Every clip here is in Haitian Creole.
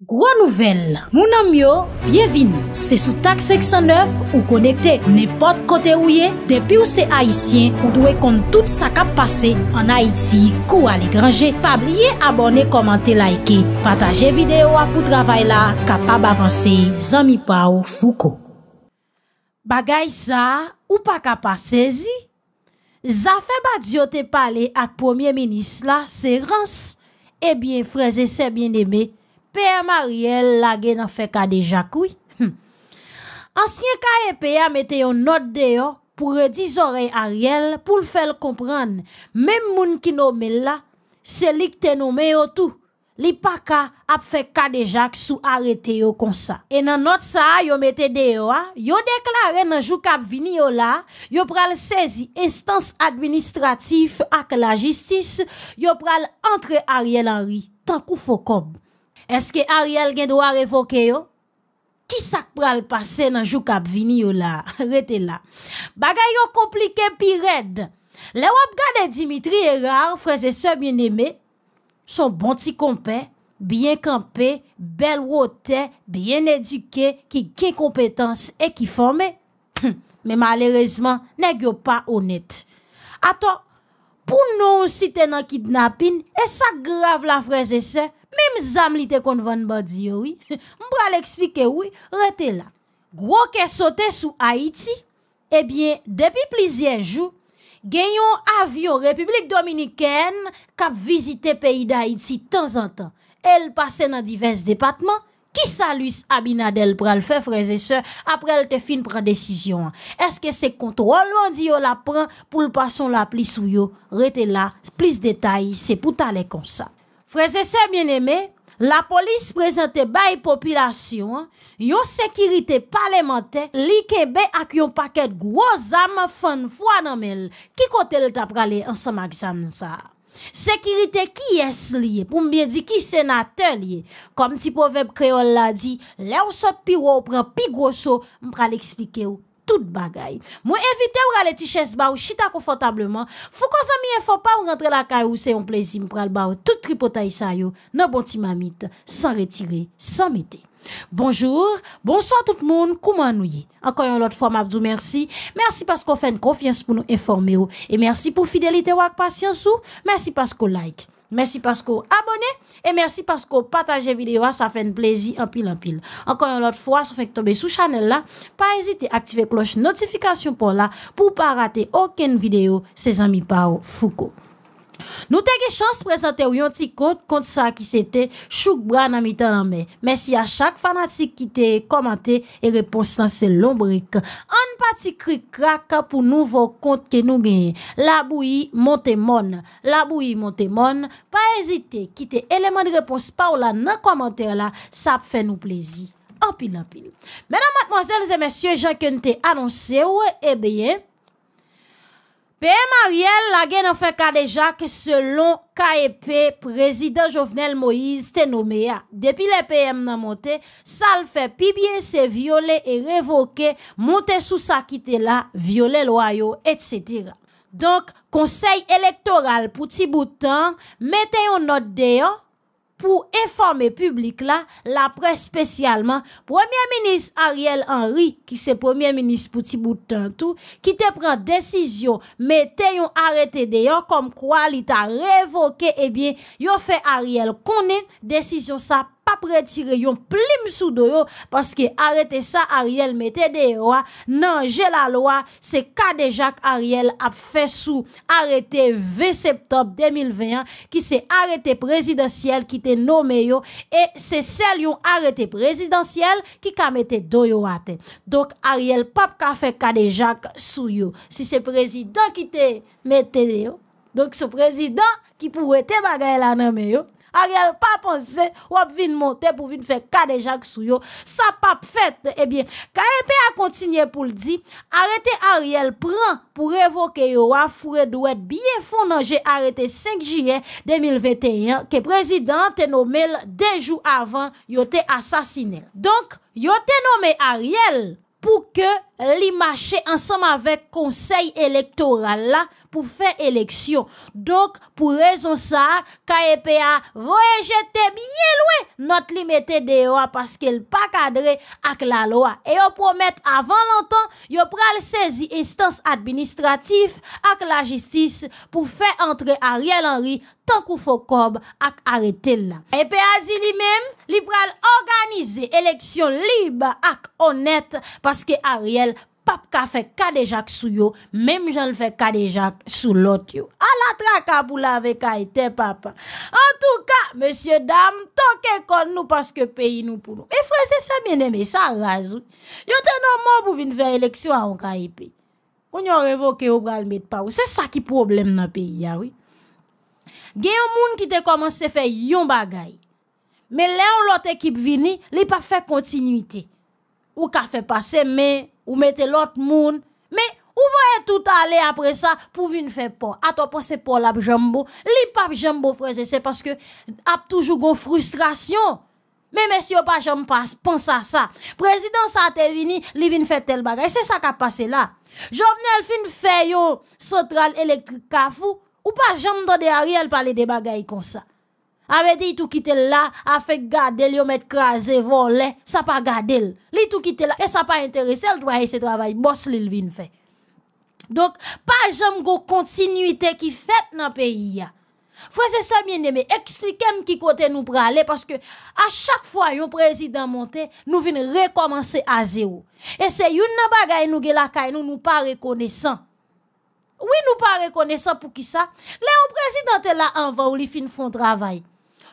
Gro nouvel, mounan myo, byevini, se sou tak 609 ou konekte nepot kote ouye, depi ou se Haitien ou dwe kont tout sa kap pase an Haiti kou alekranje. Pabliye abone, komante, laike, pataje videyo apou travay la, kapab avanse, zami pa ou fuko. Bagay sa, ou pa kapasezi? Zafè ba diyo te pale ak premier menis la, se rans, ebyen eh freze se byen eme, Père Mariel la gueule n'a fait qu'à déjà oui. Hmm. Ancien KEPA mettait une note de pour redisorer Ariel pour le faire comprendre. Même moun qui nomme là, c'est lui qui te nommé au tout. il pas ka qu'à fait cas déjà sous arrêté comme ça. ça. Et dans note sa yon mettait de yon a, ah, yon deklare nan jou kap là, yon la, saisie le saisi instance administratif avec la justice, yon pris entre Ariel Henry tant faut fokob. Eske Ariel gen do a revoke yo? Ki sak pral pase nan jou kap vini yo la? Rete la. Bagay yo komplike pi red. Le wap gade Dimitri erar, freze se mwen eme. Son bon ti kompe, bien kampe, bel wote, bien eduke, ki ke kompetans e ki fome. Men malerezman, neg yo pa onet. Ato, pou nou si tenan kidnapin, e sak grav la freze se, Mem zam li te konvan ba diyo, oui, mbra l'ekspike, oui, rete la. Gwo ke sote sou Haiti, ebyen, depi plizien jou, genyon avyo Republik Dominikèn kap vizite peyi da Haiti tan zan tan. El pase nan divens depatman, ki salus Abinadel pral fe freze se, aprel te fin pran desisyon. Eske se kontrolman diyo la pran pou l'pason la pli sou yo, rete la, pliz detay, se pou tale kon sa. Freze se mwen eme, la polis prezante bay populasyon, yon sekirite pale mante, li kebe ak yon paket gwo zame fwane fwane mel, ki kote lta prale ansamak zame sa. Sekirite ki es liye, pou mwen di ki senate liye, kom ti poveb kreol la di, le ou se pi wou pran pi grosso mprale eksplike ou. tout bagay. moi evite ou rale ti ba ou chita confortablement fou kon zami faut pas ou rentre la caisse ou se yon plaisir pral ba ou tout tripotay sa yo nan bon timamite sans retirer sans mettre. Bonjour, bonsoir tout le monde, comment nous y Encore une autre fois, Mabdou, merci. Merci parce qu'on fait une confiance pour nous informer. Et merci pour fidélité ou avec patience. Merci parce qu'on like. Merci parce que vous abonnez et merci parce que vous partagez vidéo, ça fait un plaisir en pile en pile. Encore une autre fois, si vous faites tomber sous channel là, pas hésiter à activer cloche notification pour là pour pas rater aucune vidéo, c'est amis Pao Foucault. Nou te ge chans prezante ou yon ti kont kont sa ki se te chouk bra nan mitan nan me. Mesi a chak fanatik ki te komante e repons tan se lombrek. An pa ti krik krak ka pou nouvo kont ke nou genye. La boui monte mon. La boui monte mon. Pa ezite ki te eleman de repons pa ou la nan komante la. Sa ap fe nou plezi. Anpil anpil. Menan matmazelze mesye jan ke nou te anonse ou e beyen. PM Ariel lage nan fe ka deja ke selon KEP, prezident Jovenel Moïse te nome ya. Depi le PM nan monte, sal fe pi bie se viole e revoke, monte sou sa kite la, viole lo ayo, etc. Donk, konsey elektoral pou ti boutan, mete yo not de yo. pou informe publik la, la pres spesyalman, Premier Ministre Ariel Henry, ki se Premier Ministre pouti boutantou, ki te pren desisyon, me te yon arete deyon, kom kwa li ta revoke, ebyen, eh yo fe Ariel konen desisyon sa presyalman. prétire yon plim sou doyo paske arete sa Ariel mette deyo a nan jè la loa se kadejak Ariel ap fè sou arete V septembre 2021 ki se arete prezidentiel ki te nomeyo e se sel yon arete prezidentiel ki ka mette doyo a te. Donk Ariel pap ka fè kadejak sou yo. Si se prezident ki te mette deyo donk se prezident ki pou wete bagay la nomeyo Ariel pa panse wap vin monte pou vin fe kade jak sou yo, sa pa pfet. Ebyen, eh karepe a kontinye pou ldi, arete Ariel pran pou evoke yo a fure dwet biye fonanje arete 5 jiyen 2021 ke prezident te nomel dejou avan yo te asasine. Donk, yo te nomel Ariel pou ke li mache ansam avek konsey elektoral la, pou fè eleksyon. Dok, pou rezon sa, ka e EPA voye jete miye lwe not li mette de yo a paske l pakadre ak la lo a. E yo promet avan lantan, yo pral sezi istans administratif ak la jistis pou fè entre Ariel Henry tankou fokob ak arete la. EPA zi li mem, li pral organize eleksyon liba ak onet paske Ariel pral sezi. pap ka fe kadejak sou yo, mem jan fe kadejak sou lot yo. A la tra ka pou lave ka ite, papa. En tou ka, monsye dam, toke kon nou paske peyi nou pou nou. E frese se mene me sa razou. Yo te nan mou pou vin fe eleksyon an ka ipi. Ou nyo revoke ou bral met pa ou. Se sa ki problem nan peyi ya, oui. Gen yon moun ki te komanse fe yon bagay. Me le yon lot ekip vini, li pa fe kontinuiti. Ou ka fe pase men... ou mettez l'autre monde. Mais ou voyez tout aller après ça pour venir faire pas. À toi pensez pour la jambo. Li pas jambo frère, c'est parce que a toujours gon frustration. Mais messieurs, pas j'en passe, pense à ça. Président ça t'est venu, li vin fait tel bagay. C'est ça qui a passé là. Jovenel fin fait yo centrale électrique kafou. Ou pas jamais de Ariel parler des bagailles comme ça. A ve de itou kite la, a fe gade li yo met kraze, vo le, sa pa gade li. Li itou kite la, e sa pa interese, el dwa he se travay, bos li li vin fe. Donk, pa jom go kontinuité ki fet nan peyi ya. Fwese sa mien neme, eksplikem ki kote nou prale, paske a chak fwa yo prezident monte, nou vin rekomansi a zero. E se yon nan bagay nou ge la kay nou, nou pa rekonesan. Ou yon nou pa rekonesan pou ki sa? Le yo prezident la anva ou li fin fon travay.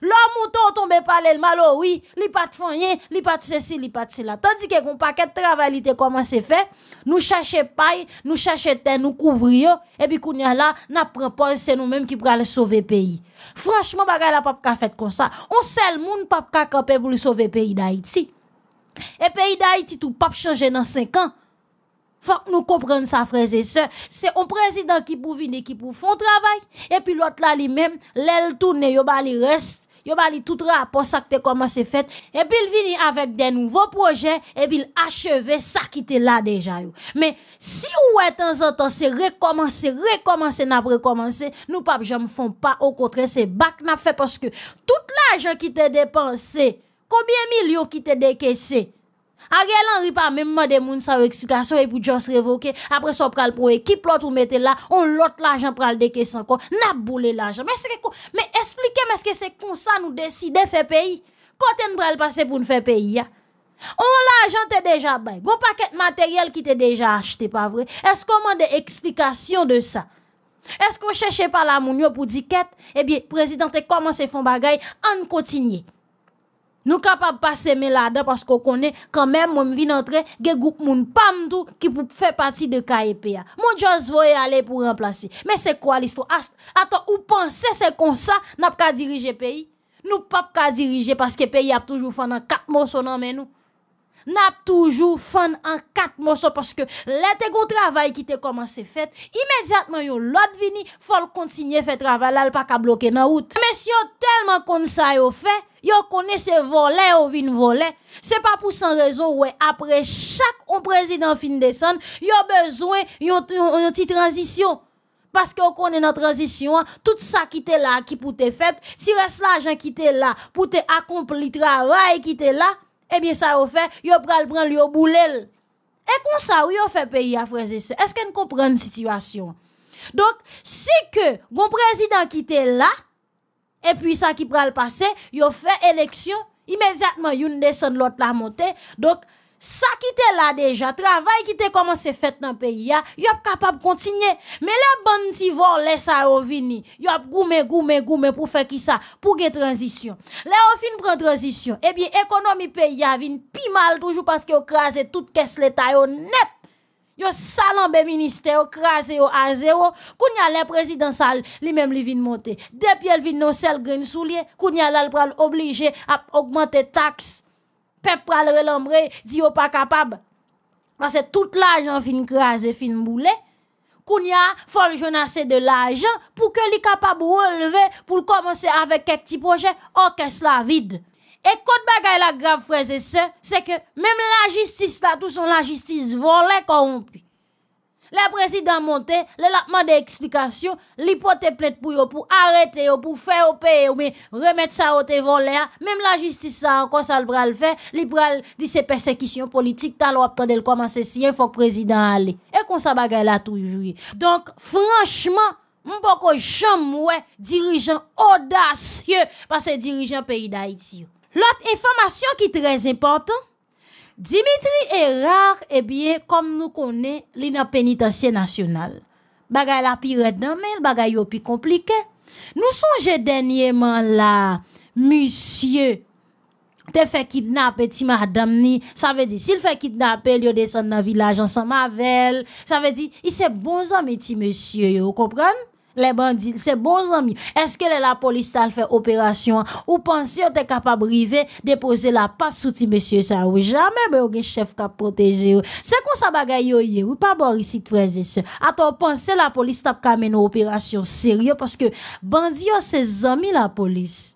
L'homme mouton tombe par le mal, oui, li pas de pas de ceci, li pas cela. Tandis que qu'on paquet de travail, te commence fait, nous cherchons paille, nous cherchons terre, nous couvrir, et puis qu'on y là, n'a pas c'est nous-mêmes qui le sauver pays. Franchement, bagay la pas fait comme ça. On seul monde pas ka pour sauver pays d'Haïti. Et pays d'Haïti tout pas changer dans 5 ans. Faut que nous comprenions ça, frères et sœurs. C'est un président qui pour venir, qui pour font travail. Et puis l'autre là, lui-même, l'aile tourne, yo bah, reste yo bali tout rapport ça que commencé fait et puis il vini avec des nouveaux projets et puis il achevé ça qui était là déjà yo. Mais si ou est temps en temps c'est recommencer, recommencer n'a recommencer, nous pas jamais font pas au contraire c'est bac n'a fait parce que tout l'argent qui t'est dépensé, combien millions qui t'est décaissé A rè lan ripa, mè mè mè de moun sa wè eksplikasyon e pou jòs revoke, apre so pral pou ekip lòt ou mette la, ou lòt l'ajan pral de kesan kon, naboule l'ajan. Mè seke kon, mè esplike mè seke se kon sa nou deside fè peyi, kote nou pral pase pou nou fè peyi ya? Ou l'ajan te deja bay, ou paket materyel ki te deja achete, pa vre, eskouman de eksplikasyon de sa? Eskouman chèche pa la moun yo pou di ket, ebyè, eh prezidentè koman se fon bagay, an koti nyey. Nou kapap pa seme lada pasko konen kanmen mwen vin entre ge gouk moun pamdou ki pou fè pati de ka epe ya. Moun jans voye ale pou remplase. Men se kwa listo ast? Ata ou panse se konsa nap ka dirije peyi? Nou pap ka dirije paske peyi ap toujou fan an kat monson nan men nou? Nap toujou fan an kat monson paske lete goun travay ki te koman se fèt imediatman yo lot vini fol kontsigne fèt travay lal pa ka bloke nan out. Men si yo telman konsa yo fèt yo connaissez ces volets ou vin voler. C'est pas pour sans raison ouais après chaque on président fin son, yo besoin yon, yon, transition. Parce que on connaît notre transition, hein. tout ça qui était là, qui pour fait, si reste l'argent qui était là, pour accomplir travail qui était là, eh bien, ça au fait, yo pral prendre yo boulel. Et comme ça, oui, yo fait pays à frères et Est-ce qu'on comprend la situation? Donc, si que, gon président qui était là, et puis ça qui prend le passer, yo fait élection, immédiatement yon descend l'autre la montée. Donc ça qui était là déjà, travail qui était commencé fait dans le pays, yon capable de continuer. Mais les bonnes vont laisser ça au vini, yon goumé goumé goumé pour faire qui ça, pour une transition. Là au fin prend transition, eh bien économie pays a vin pi mal toujours parce que yon crasé toute caisse l'état net. Yo salan be minister, krasen yo a zero, koun ya le prezidansal li menm li vin monte. Depi el vin nou sel gren sou li, koun ya la l pral oblige ap augmente taks. Pep pral relambre, di yo pa kapab. Mas se tout la jan vin krasen, vin mboule. Koun ya fol jenase de la jan pou ke li kapab ou enleve pou l komanse avek kek ti proje, ok es la vide. E kote bagay la grav freze se, se ke mem la jistis la tou son la jistis volè koronpi. Le prezident monte, le lapman de eksplikasyon, li potè plèt pou yo pou arète yo pou fè opè yo me remèt sa ote volè a, mem la jistis sa ankon sa lbral fè, li bral di se persekisyon politik tan lo aptan del koman se siyen fòk prezident ale. E kon sa bagay la tou jouye. Donk, franchman, mpoko jom wè dirijan odasye pa se dirijan peyi da iti yo. Lot informasyon ki trez importan, Dimitri e rar e bie kom nou konen li nan penitansyen nasyonal. Bagay la pi red nan men, bagay yo pi komplike. Nou sonje denye man la, monsye te fe kidnap eti ma damni, sa ve di sil fe kidnap el yo de san nan vilajan san ma vel, sa ve di il se bon zan meti monsye yo, kompran? Le bandit, se bon zami, eske le la polis tal fe operasyon ou panse yo te kapab rive depoze la pasouti mesye sa ou. Jamen be ou gen chef ka proteje ou. Se kon sa bagay yo ye ou pa bor isi treze se. A to panse la polis tap kame nou operasyon seryo paske bandit yo se zami la polis.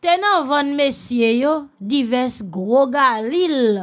tenan van mesye yo, divers gro galil.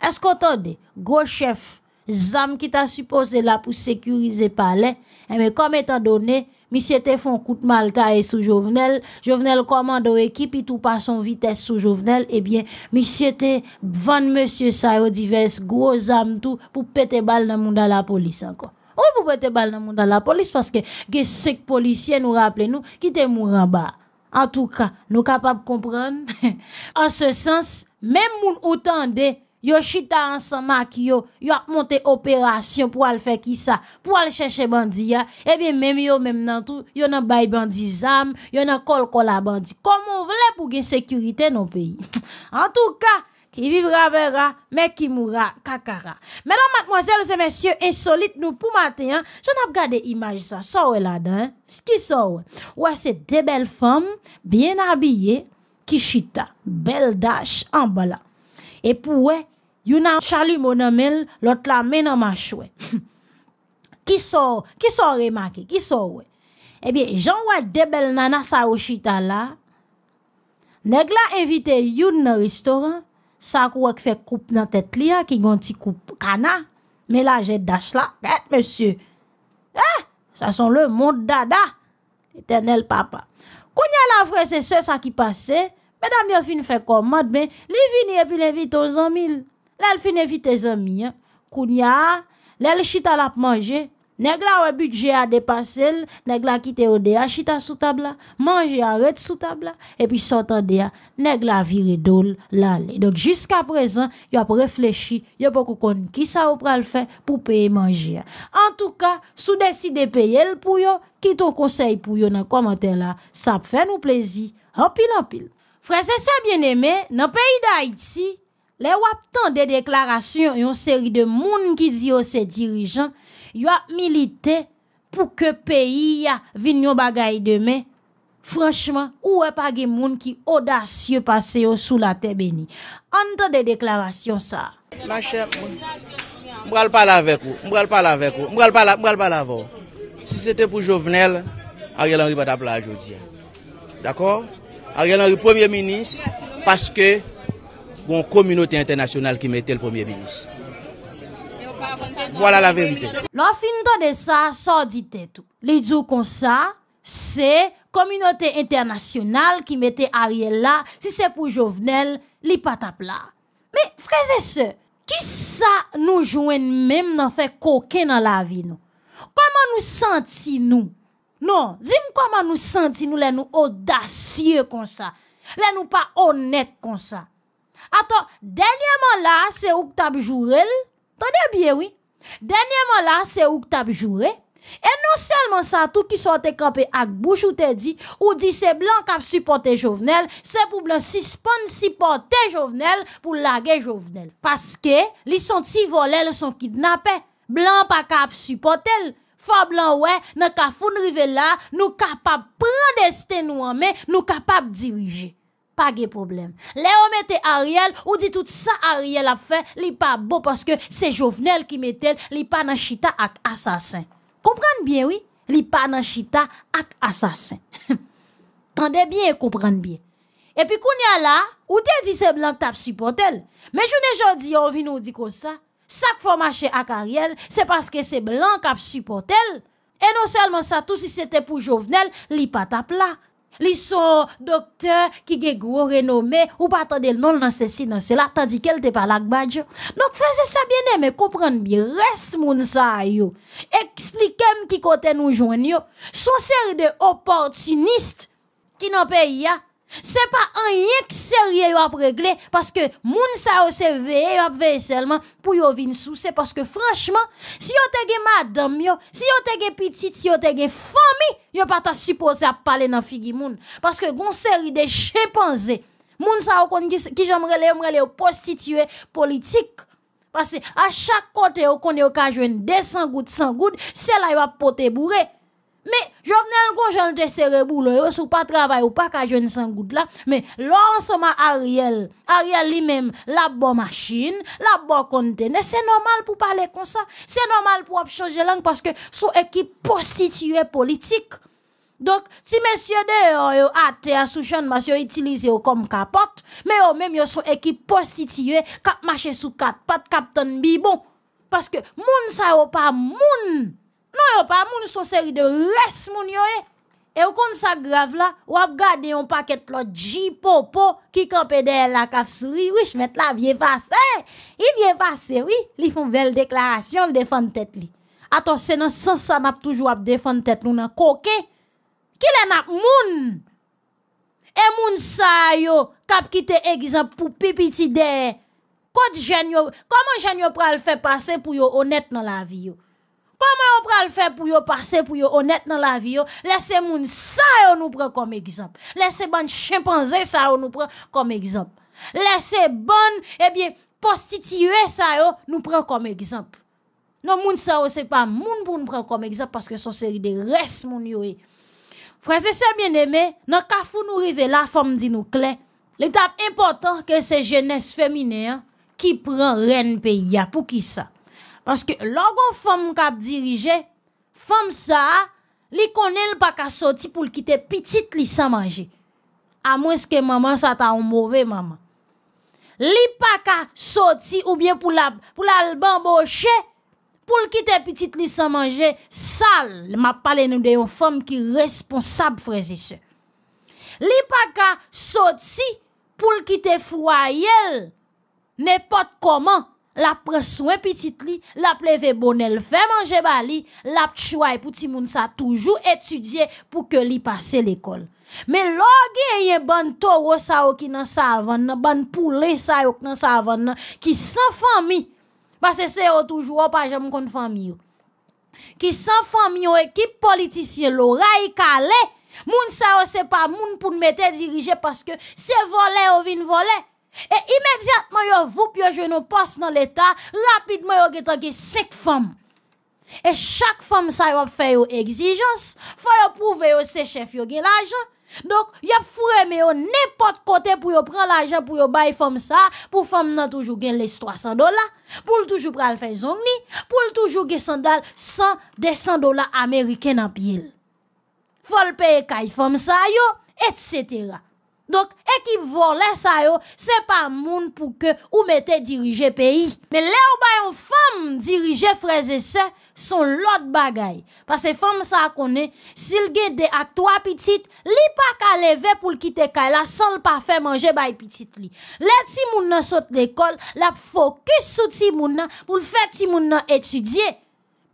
Esko ton de, gro chef, zam ki ta suppose la pou sekurize pale, eme eh kom etan done, misye te fon kout mal tae sou jovenel, jovenel komando ekipi, tou pa son vites sou jovenel, e bien, misye te van mesye sa yo, divers gro zam tou, pou pete bal nan moun da la polis anko. Ou pou pete bal nan moun da la polis, paske ge sek polisye nou rappele nou, ki te moun raba. En tout cas, nous capables comprendre. en ce sens, même moun ou tende, yo chita ensemble qui yo, a monté opération pour aller faire qui ça, pour aller chercher Eh bien même yo même nan tout, yo nan bay bandi zam, yo nan kol kol à bandit. Comment on veut pour gain sécurité dans pays. en tout cas, qui vivra verra, mais qui mourra kakara. Mesdames, mademoiselles et messieurs, insolites, nous pour matin, j'en ai regardé images, ça, sort là-dedans, ce qui sort. Ouais, c'est des belles femmes, bien habillées, qui chita, belle dash en bas Et pour ouais, you a chalumeau l'autre la main dans ma chouette. qui sort, qui sort remarqué, qui sort Eh bien, j'en vois des belles nanas à chita là. nègla la invité you restaurant, ça qui fait coupe dans tête li hein, qui gonti coupe cana mais là j'ai dash là eh, monsieur eh, ça son le monde dada éternel papa Kounya la vraie c'est ce ça qui passait madame fin fait mad mais li vini et puis l'invite aux amis là elle fin invite les amis hein. qu'on chita la manger Nèg la budget a dépassé, nèg la kite ODA chita sous table manje manger arrête sous table et puis sortant nèg la viré dol l'aller. Donc jusqu'à présent, y a réfléchi, y a beaucoup kon qui ça ou pral faire pour payer manger. En tout cas, décidez de payer pour yo, qui ton conseil pour yo dans commentaire là, ça fait nous plaisir. En pile en pile. Frères et sœurs bien-aimés, dans pays d'Haïti, les wap tant des déclarations une série de moun qui dit dirigeants. Il a milité pour que pays a vinyon bagay demain franchement où est pas gen moun ki audacieux passé sous la terre béni des déclarations, ça ma chère m'bral parler avec vous pas parler avec vous ne vais pas parler avec vous si c'était pour Jovenel Ariel Henry pas là aujourd'hui d'accord Ariel Henry premier ministre parce que bon communauté internationale qui mettait le premier ministre voilà la vérité. L'offre de ça, sort dit tout. Les jours comme ça, c'est communauté internationale qui mettait Ariel là. Si c'est pour Jovenel, li patap là. Mais frères et sœurs, qui ça nous joue même dans fait coquin dans la vie nous? Comment nous sentons nous? Non, dis-moi comment nous sentons nous, les nous audacieux comme ça. Les nous pas honnêtes comme ça. Attends, dernièrement là, c'est où que Tande bie wè, denye man la se ouk tab jure, e nou selman sa tou ki sote kope ak bouch ou te di, ou di se blan kap supporte jovenel, se pou blan sispon supporte jovenel pou lage jovenel. Paske li son ti vole, li son kidnape, blan pa kap supporte l, fa blan wè, nan ka foun rive la, nou kapap prendeste nou anme, nou kapap dirije. pas de problème. Les on Ariel, ou dit tout ça Ariel a fait, li pas beau parce que c'est Jovenel qui mettait, li pas dans chita ak assassin. Comprenez bien, oui? Li pas dans chita ak assassin. Tendez bien et comprenez bien. Et puis, qu'on y a là, ou te dit c'est blanc tap supportel. Mais je ne dis, on vient nous dire comme ça. Ça qu'il faut marcher à Ariel, c'est parce que c'est blanc qui supportel. Et non seulement ça, tout si c'était pour Jovenel, li pas tap là. Li son doktor ki ge gro renome ou patande l non nan se si nan se la ta di ke l te palak badjo. Nouk feze sa biene me kompran mi res moun sa yo. Eksplikem ki kote nou jwen yo. Sonser de oportunist ki nan pe ya. C'est pas un rien que sérieux à régler parce que moun sa yo se seulement pour yo sous. C'est parce que franchement, si yo te madame si yo te gen petite, si vous te gen famille, yo pas supposé à parler dans figi moun. Parce que gon série des chimpanzés, moun sa yo kon ki j'aimerais les m'rele prostituer politique. Parce que à chaque côté yo kon yo ka jwenn 200 gouttes, 100 gouttes, c'est là yo a bourré. Mais, Jovenel Gojan te boule boulon, ne pas travail ou pas ka jeune sans goutte là. Mais, l'ensemble Ariel, Ariel lui-même, la bonne machine, la bonne conteneur, c'est normal pour parler comme ça. C'est normal pour changer langue parce que son équipe prostituée politique. Donc, si Monsieur de yo a te à monsieur utilise comme capote, mais même même yo son équipe prostituée, kap marché sous quatre pattes, Captain bi bibon. Parce que, moun ça yo pas moun. Nou yo pa, moun sou seri de res moun yo eh. e. E w kon sa grav la, w ap gade yon paket plo dji po po, ki kompe de la kaf suri, wish met la vie pase. E, eh. yi vie pase, wifon vel deklarasyon defan tet li. Atos, se nan sensan ap toujou ap defan tet nou nan koke, ki le nap moun? E moun sa yo, kap kite egizan pou pipiti de, kote jen yo, koman jen yo pral fe pase pou yo onet nan la vi yo? Comment on le faire pour yon passer pour yon honnête dans la vie Laissez moun ça yon nous prend comme exemple. Laissez bon chimpanzé ça yon nous prend comme exemple. Laissez bon eh bien prostitué ça yo nous prend comme exemple. Non moun ça c'est pas moun pour nous prendre comme exemple parce que son série de restes moun yon. Eh. Frères et sœurs bien aimé, dans kafou nous rive la femme dit nous L'étape importante que c'est jeunesse féminine qui prend reine pays pour qui ça? Panske logo fom mkap dirije, fom sa, li konen lpaka soti pou lkite pitit li san manje. Amweske maman, sa ta ou mwove maman. Li paka soti ou bien pou la lbamboche, pou lkite pitit li san manje, sal. Ma pale nou de yon fom ki responsab frezise. Li paka soti pou lkite fwa yel, nepot koman. La preswen pitit li, la pleve bonel, fe manje ba li, la ptchouay pou ti moun sa toujou etudye pou ke li pase l'ekol. Me logye ye ban toro sa yo ki nan sa avan nan, ban poule sa yo ki nan sa avan nan, ki san fami. Pase se yo toujou, wapajan moun kon fami yo. Ki san fami yo, ekip politisyen lo, rayi kale. Moun sa yo se pa moun pou nme te dirije paske se vole o vin vole. E imediatman yo vup yo je nou pas nan l'Etat, rapidman yo getan ki sek fom. E chak fom sa yo ap fè yo egzijans, fò yo prouve yo sechef yo gen l'ajan, dok yo ap fureme yo nepot kote pou yo pran l'ajan pou yo bay fom sa, pou fom nan toujou gen les 300 dola, pou l'toujou pral fè zongni, pou l'toujou gen sandal 100-200 dola Ameriken ap yel. Fò l'peye kay fom sa yo, et setera. Donk ekip vore lè sa yo, se pa moun pou ke ou metè dirije peyi. Men lè ou bayon fam dirije freze se, son lot bagay. Pase fam sa akone, sil gè de atwa pitit, li pa ka leve pou l'kite kay la san l'pa fè manje bay pitit li. Lè ti moun nan sot l'ekol, lè pou fokus sou ti moun nan pou l'fè ti moun nan etudye.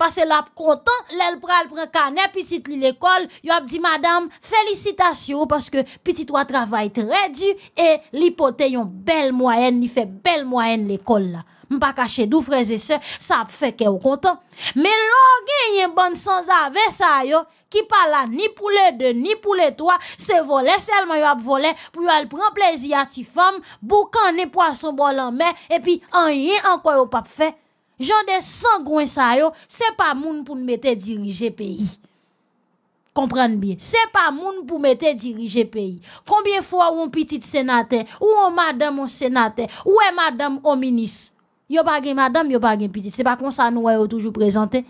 Pase la ap kontan, lèl pral pran kane, pitit li l'ekol, yo ap di, madame, felicitasyon, paske pitit wap travay tre di, e lipote yon bel mwayen, ni fe bel mwayen l'ekol la. Mpa kache dou, freze se, sa ap feke yo kontan. Me logi yon ban san zave sa yo, ki pala ni poule de, ni poule to, se vole selman yo ap vole, pou yo al pran plezi ati fom, boukane po aso bolan me, epi an yon an koyo pape fe. J'en de sangouin sa yo, c'est pas moun pou mettre diriger pays. Comprenez bien. c'est pas moun pou mettre diriger pays. Combien fois ou un petit sénateur, ou une madame un sénateur, ou est madame au ministre Yo pas madame, yo bagen petit, c'est pas comme ça nou yo toujours présenté,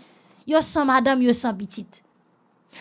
Yo sans madame, yo sans petite.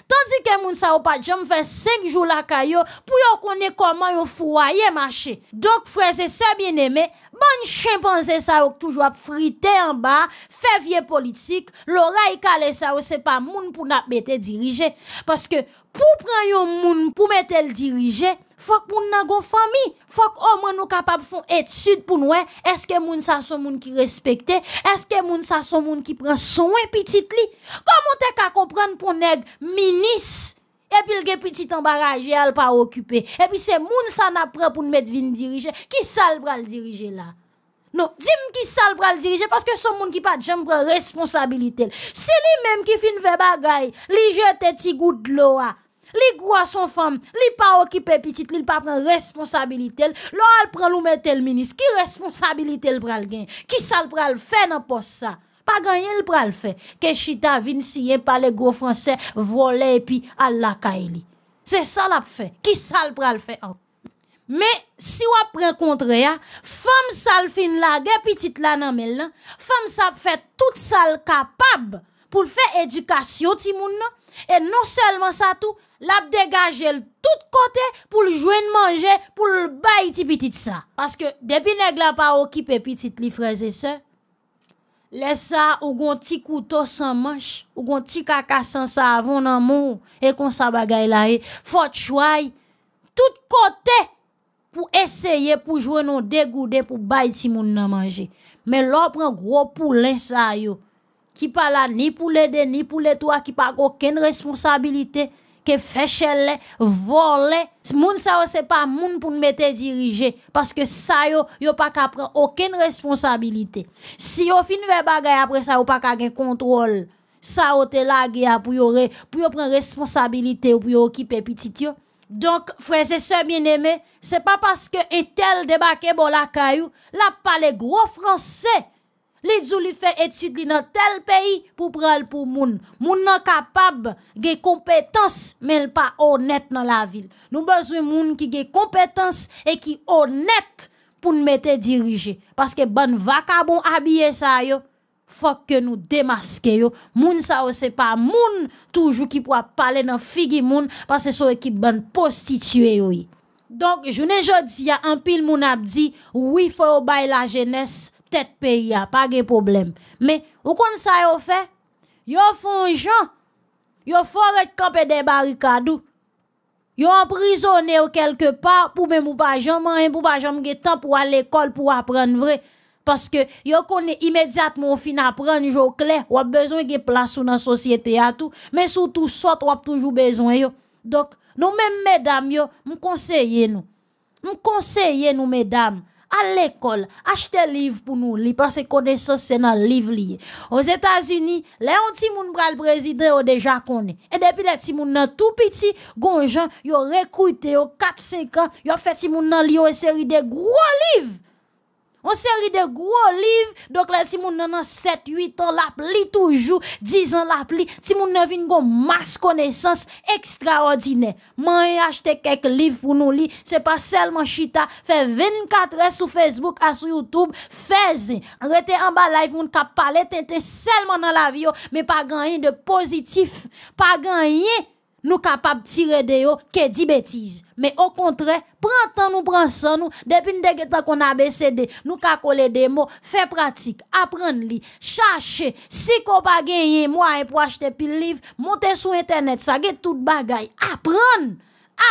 Tandis que moun sa ou pas jam fait 5 jours la caillou pour yon connaît comment yon foyer marché. Donc frère, et sœurs bien-aimés, bonne chimpanzé ça ou toujours frité en bas, fait vieille politique, l'oreille calé ça ou c'est pas moun pour n'a diriger parce que pour prendre yon moun pour mettre le diriger Fok moun nan gon fami, fok oman nou kapap fon et sud pou nou e, eske moun sa son moun ki respekte, eske moun sa son moun ki pren son e pitit li. Kom moun te ka kompren pou neg, minis, epi lge pitit ambaraje al pa okupe. Epi se moun sa nan pren pou nou met vin dirije, ki sal pral dirije la. Non, dim ki sal pral dirije, paske son moun ki pa jem pral responsabilite. Se li menm ki fin ve bagay, li je te ti gout lo a. Li gwa son fam, li pa okipe pitit, li pa pren responsabilite l. Lo al pren lume tel minis. Ki responsabilite l pral gen? Ki sal pral fe nan pos sa? Pa ganyen l pral fe? Ke chita vin si yen pale gro franse, vwole epi al la kaeli. Se sal ap fe? Ki sal pral fe? Me si wap pren kontre ya, fam sal fin la, gen pitit la nan men la, fam sal ap fe tout sal kapab pou l fe edukasyon ti moun la. E non selman sa tou, Lap degaje l tout kote pou l jwen manje pou l bay ti pitit sa. Paske depi neg la pa ou ki pe pitit li freze se, le sa ou gon ti kouto san manj, ou gon ti kaka san sa avon nan moun, e kon sa bagay la e, fote chway, tout kote pou esye pou jwen nou degoude pou bay ti moun nan manje. Men l opren gro pou len sa yo, ki pa la ni pou le de ni pou le to a, ki pa goken responsabilite, que fait vole, voler. Moun n'est c'est pas moun pour nous mettre diriger. Parce que ça, yo, yo pas qu'à prendre aucune responsabilité. Si yo fin faire bagay après ça, yo pas qu'à gen contrôle. Ça, yo te lagué pour yo, re, pour yo responsabilité ou pour yo occuper petit yo. Donc, frères et sœurs bien-aimés, c'est pas parce que Etel débarqué bon la caillou, la parle gros français les djou fait étude dans tel pays pour prendre pour moun moun nan capable des compétence mais pas honnête dans la ville nous besoin gens qui des compétences et qui honnête pour nous mettre diriger parce que bon vacabon habillé ça yo faut que nous démasquer yo moun ça c'est pas moun toujours qui pourra parler dans figi moun parce que son équipe bonne postitué. donc, je ne y a en pile, a dit « oui, faut au la jeunesse, tête pays a pas de problème mais ou kon ça yo fait yo font gens yo forêt camper des barricades yo emprisonné quelque part pour même ou pas jamais pour pas temps pour aller l'école pour apprendre vrai parce que yo connaît immédiatement au fin apprendre jo clair ou a besoin de place dans société à tout mais surtout sort ou toujours besoin yo donc nous même mesdames yo me nous me conseiller nous mesdames à l'école, acheter livre pour nous, li parce connaissance c'est dans livre li. Aux États-Unis, les on ti moun le président ou déjà connaît. Et depuis les ti moun nan tout petit, gonjan yo recruté au 4 5 ans, yo fait ti moun nan li une série de gros livres Mwen seri de gwo liv, dok la ti moun nanan 7, 8 an la pli toujou, 10 an la pli, ti moun nan vin gwo mas konesans ekstraordinè. Mwen yon e achete kek liv pou nou li, se pa selman chita, fe 24 es sou Facebook a sou Youtube, fezen. Arrete an ba live moun kap pale, tenten selman nan la vyo, men pa ganyen de pozitif, pa ganyen. nous capables de tirer de yo, que dit bêtises. Mais au contraire, prends temps nous prend ça nous depuis nous qu'on a décédé, nous ka coller des mots, faire pratique, apprendre li, cherchez, Si qu'on pas gagné, moi, pour acheter pile livre, montez sur internet, ça gagne tout bagaille. apprendre.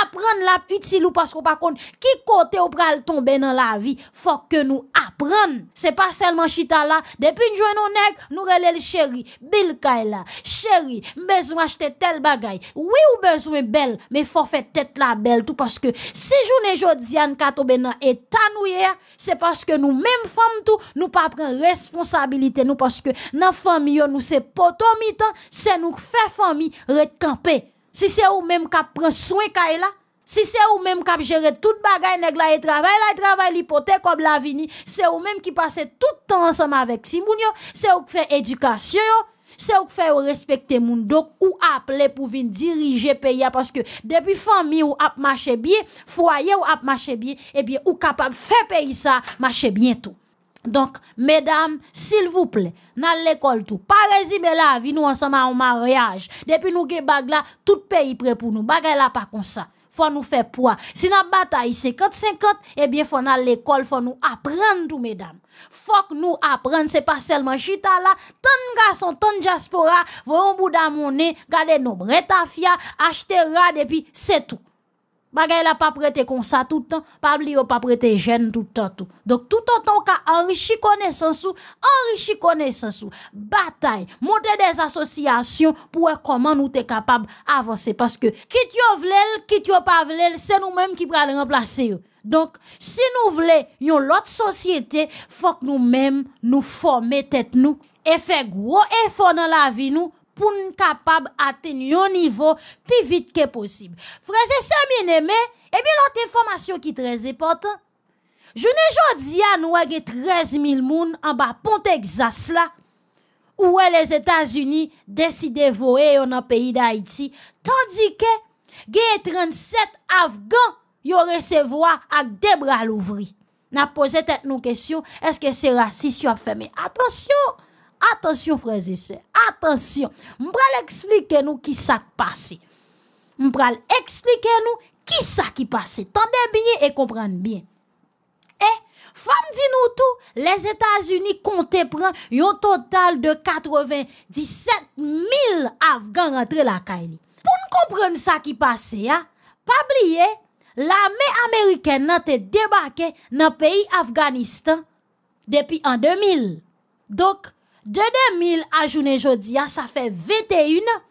apren l ap util ou pasko pa kon, ki kote ou pral tombe nan la vi, fok ke nou apren. Se pa selman chita la, depi njwen nou neg, nou rele l cheri, bil kaila, cheri, bezwen achete tel bagay, wi ou bezwen bel, me fok fet tet la bel, tout paske, si jounen jod zyan kato be nan etanouye, se paske nou mem fom tout, nou pa pren responsabilite, nou paske nan fomi yo nou se potomitan, se nou fe fomi rekampen. Si se ou mèm kap pren souen ka e la, si se ou mèm kap jere tout bagay neg la e travay la, e travay li potèk ob la vini, se ou mèm ki pase tout ansem avèk si moun yo, se ou k fè edukasyon yo, se ou k fè ou respekte moun do, ou ap lè pou vin dirije pe ya, paske depi fami ou ap mache biye, foye ou ap mache biye, e eh biye ou kap ap fè peyi sa, mache bientou. Donk, medam, s'il vous plè, nan l'ekol tou, pa rezi be la, vi nou ansama ou mariage, depi nou ge bag la, eh tout peyi pre pou nou, bag la pa kon sa, fò nou fè po a. Si nan batay 50-50, ebyen fò nan l'ekol fò nou apren tou, medam, fò nou apren, se pa selman chita la, ton gason, ton jaspora, vò yon bou da mounè, gade nou breta fia, achete rad, depi, se tou. Bagay la pa prete konsa tout an, pabli yo pa prete jen tout an tout. Donk tout an ton ka anrichi kone san sou, anrichi kone san sou. Batay, montè des asosyasyon pouè koman nou te kapab avanse. Paske ki t'yo vlel, ki t'yo pa vlel, se nou menm ki pran remplase yo. Donk si nou vle, yon lot sosyete, fok nou menm nou fòmè tèt nou, e fè gro e fò nan la vi nou, pou n kapab ateni yo nivou pi vit ke posib. Freze se mi neme, ebi lante formasyon ki treze pot, jounen jodi an wage treze mil moun an ba ponte egzas la, ouwe les Etats-Unis deside voe yo nan peyi da Haiti, tandike geye trentset afgan yo resevoa ak debra louvri. Na pose tet nou kesyo, eske se rasis yo ap feme. Atensyon! Atensyon freze se. Atensyon. Mpral eksplike nou ki sa ki pase. Mpral eksplike nou ki sa ki pase. Tande bine e eh, kompran bine. E, fam di nou tou, les Etats-Unis kontepran yon total de 97000 Afghans rentre la kaini. Poun kompran sa ki pase ya, pabliye, la me Ameriken nan te debake nan peyi Afganistan depi an 2000. Dok, De 2000 non a jounen jodia, sa fe 21 an.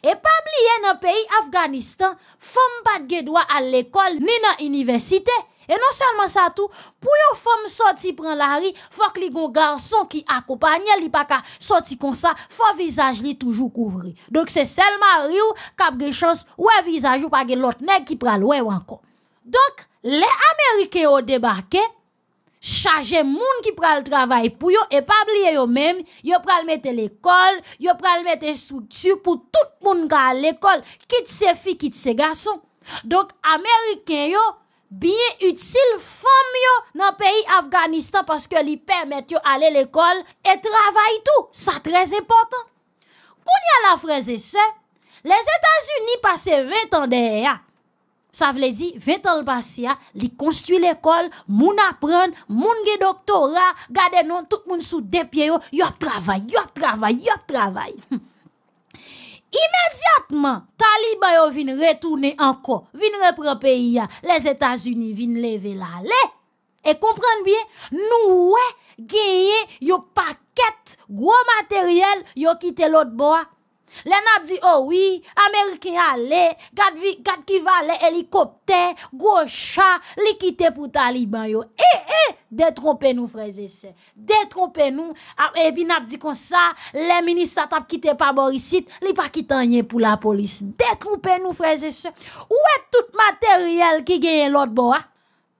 E pab li yen an peyi Afganistan, fom pat ge dwa al lekol ni nan universite. E non selman sa tou, pou yo fom soti pren la ri, fok li gon garson ki akopanya li pa ka soti konsa, fok vizaj li toujou kouvri. Donk se selman ri ou kap ge chans wè vizaj ou pake lot neg ki pral wè wanko. Donk, le Amerike ou debake... chaje moun ki pral travay pou yo e pabliye yo men, yo pral mette l'ekol, yo pral mette struktu pou tout moun ka l'ekol, kit se fi, kit se gason. Donk Ameriken yo, biye util fom yo nan peyi Afganistan paske li permet yo ale l'ekol e travay tou, sa trez epotan. Koun ya la freze se, les Etats-Unis pase 20 an derya, Ça veut dire, 20 ans passé, il construit l'école, moun apprend, moun un doctorat, gade, nous, tout monde sous deux pieds, yo travail, yo travail, yo travail. Immédiatement, taliban yo vin retourner encore, viennent reprendre pays. pays, les états unis vin lever la le. et comprennent bien, nous un paquet yo paquet gros matériel, yo quitté l'autre bois. Le nap di, oh oui, Ameriken a le, kat ki va le, helikopter, gocha, li kite pou taliban yo. Eh, eh, detrompe nou freze se. Detrompe nou, epi nap di kon sa, le mini satap kite pa borisit, li pa kite anye pou la polis. Detrompe nou freze se. Ou e tout materiel ki genye lot bo a?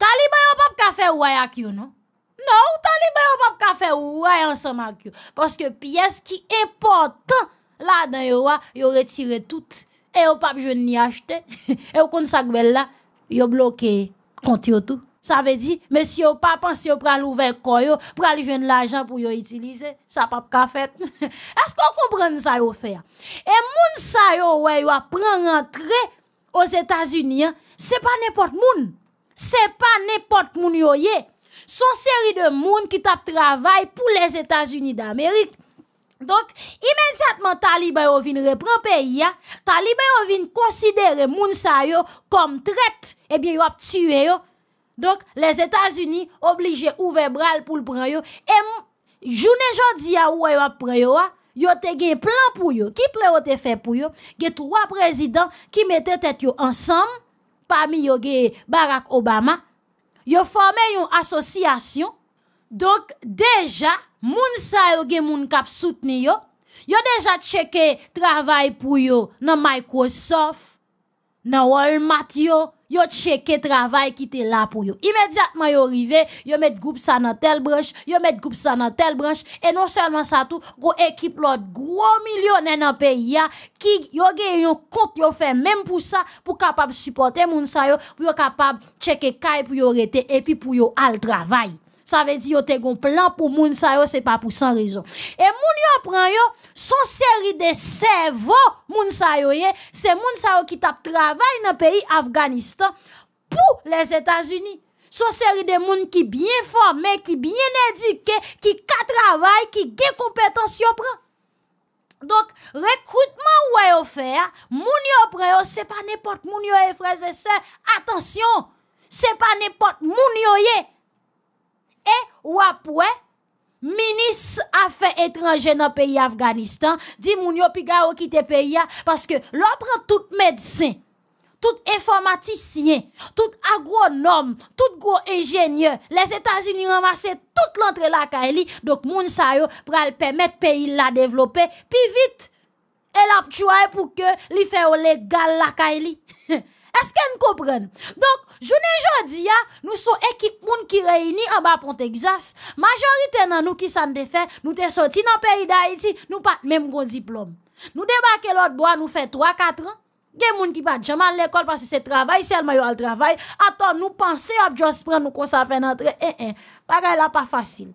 Taliban yo pa pou kafe woy ak yo, non? Non, taliban yo pa pou kafe woy ansama ak yo. Poske piyes ki importan, là dans yo a yo retiré tout et yo pas jeune ni acheter et yo kon sak bel là yo bloqué compte tout ça veut dire monsieur yo pas pensé yo pral ouver l'ouverture, yo pral jeune l'argent pour yo utiliser ça pas ka fait est-ce qu'on comprend ça yo faire et moun sa yo wè yo a prend aux États-Unis hein. c'est pas n'importe moun c'est pas n'importe moun yo ye son série de moun qui tap travaille pour les États-Unis d'Amérique Donk, imensyatman taliban yo vin reprepe ya, taliban yo vin konsidere moun sa yo kom tret, ebyen yo ap tue yo. Donk, les Etats-Unis oblige ouve bral pou l'pre yo. E moun, jounen jodi ya ouwe yo ap pre yo, yo te gen plan pou yo, ki ple yo te fe pou yo, gen 3 prezident ki mette tet yo ansam, pami yo gen Barack Obama, yo fome yon asosyasyon, donk, deja, Moun sa yo gen moun kap soutne yo, yo deja cheke travay pou yo nan Microsoft, nan Walmart yo, yo cheke travay ki te la pou yo. Imediatman yo rive, yo met group sa nan Telbranch, yo met group sa nan Telbranch, e non selman sa tou, yo ekip lot gwo milyon nenan pe ya ki yo gen yon kont yo fe menm pou sa pou kapab supporte moun sa yo pou yo kapab cheke kay pou yo rete epi pou yo al travay. ça veut dire que gon plan pour moun sa yo c'est pas pour sans raison. Et moun yo yo son série de cerveaux, moun sa yo c'est moun qui travaille travail dans pays Afghanistan pour les États-Unis. Son série de monde qui bien formé, qui bien éduqué, qui ka travail, qui ont compétence yo prend. donc recrutement wè yo faire, hein. moun yo ce yo, pas pas n'importe moun yo frères n'est sœurs. Attention! C'est pas n'importe moun yo et ou apoué, ministre affaires étrangères dans le pays Afghanistan, dit moun yo qui te quitte pays parce que prend tout médecin, tout informaticien, tout agronome, tout gros ingénieur, les États-Unis ramassent toute l'entrée la kaeli, donc moun sa yo permettre pays la développer, puis vite, a e la pour que li fait au légal la Eske nou kompren? Donk, jounen jodi ya, nou sou ekip moun ki reyni an ba ponte gzas. Majorite nan nou ki san defen, nou te soti nan peri da iti, nou pat menm goun diplom. Nou debake lout bo an nou fe 3-4 an, gen moun ki pat jaman l'ekol parce se travay, sel mayo al travay, aton nou panse ap jons pren nou konsafen antre, en eh, en. Eh. Paray la pa fasil.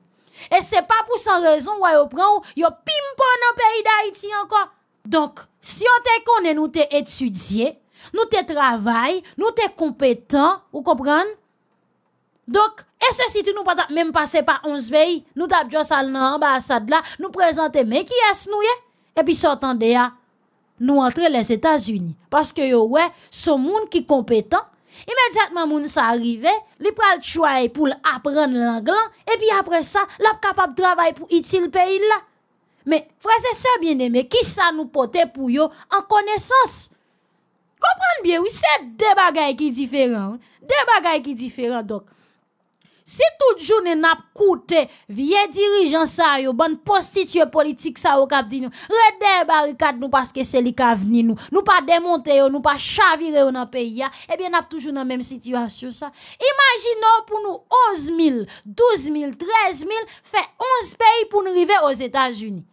E se pa pou san rezon woy ou pren ou, yo pim pon nan peri da iti an kon. Donk, si yo te konen nou te etudye, Nous te travaillons, nous te compétents, vous comprenez? Donc, et si tu nous pas même passer par 11 pays, nous devons ça l'ambassade là, nous présenter, mais qui est-ce nous Et puis, sortant de hein, nous entrer les États-Unis. Parce que, yo, ouais, des monde qui compétent, Immédiatement, moun arrivent, ils li le choix pour apprendre l'anglais, et puis après ça, l'a capable de travailler pour le pays là. Mais, frère, c'est ça, bien aimé, qui ça nous porter pour yo en connaissance? comprenez bien, oui, c'est deux bagailles qui sont différentes. Deux bagailles qui différent Donc, si toute journée n'a pas coûté, vieux dirigeants yo, bonne prostitue politique ça, au cap dit nous, redé nous parce que c'est lui qui a venu nous, nous pas démonter on nous pas chavirer dans pays, eh bien, n'a toujours dans la même situation, ça. Imaginons pour nous 11 000, 12 000, 13 000, fait 11 pays pour nous arriver aux États-Unis.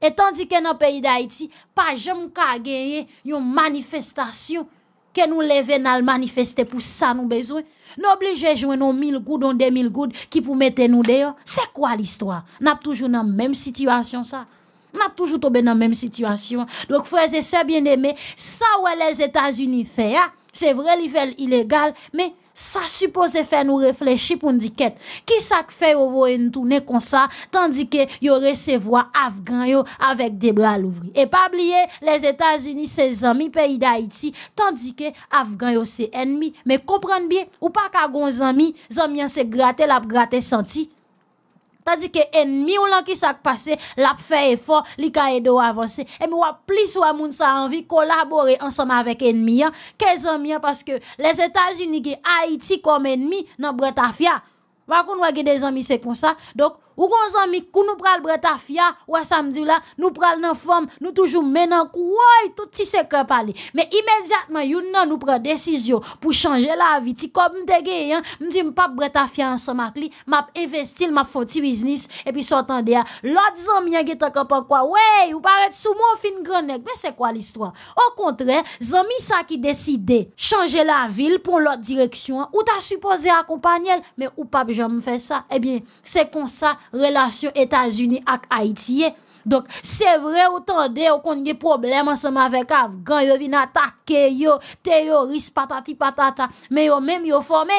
Et tandis que dans le pays d'Haïti, pas jamais qu'à gagner une manifestation que nous levons le manifester pour ça nous besoin. Nous obligés de jouer nos mille gouttes nos deux mille gouttes qui pour mettre nous dehors. C'est quoi l'histoire? Nous toujours dans la même situation, ça. n'a toujours tombé dans la même situation. Donc, frères et sœurs bien-aimés, ça où les États-Unis fait? Hein, c'est vrai, ils illégal, mais Sa supose fè nou reflechi pou ndikèt. Ki sak fè yo vo en toune konsa, tandike yo resevoa Afgan yo avèk de bra louvri. E pa bliye, les Etats-Unis se zami peyi da Haiti, tandike Afgan yo se enmi. Me kompran biye, ou pa kagon zami, zami an se gratel ap gratel santi. dit que ennemi ou l'an qui s'est passé, l'a fait effort, li ka edo avancer. Et moi, plus ou moun sa envie collaborer ensemble avec ennemi, que hein. hein, parce que les États-Unis qui Haïti comme ennemi nan Bretafia. Par voit des amis c'est comme ça. Donc Ou kon zami kou nou pral breta fya, ou a samdi la, nou pral nan fom, nou toujou menan kou, woy, touti se ke pali. Me imediatman, yon nan nou pral desisyon pou chanje la vi. Ti kob mdegye, yon, mdi mpap breta fya ansamak li, map investil, map foti biznis, e pi sotan deya. Lot zami yon ge takan pa kwa, wey, ou paret sou moun fin gronek, me se kwa listwa? Ou kontre, zami sa ki deside, chanje la vil pou lot direksyon, ou ta suppose akompanyel, me ou pap jom mfe sa, e eh bin, se konsa, Relasyon Etasuni ak Haitiye Donk se vre ou tan de Ou kon nje problem anseman vek afgan Yo vina takke yo Te yo ris patati patata Men yo menm yo fome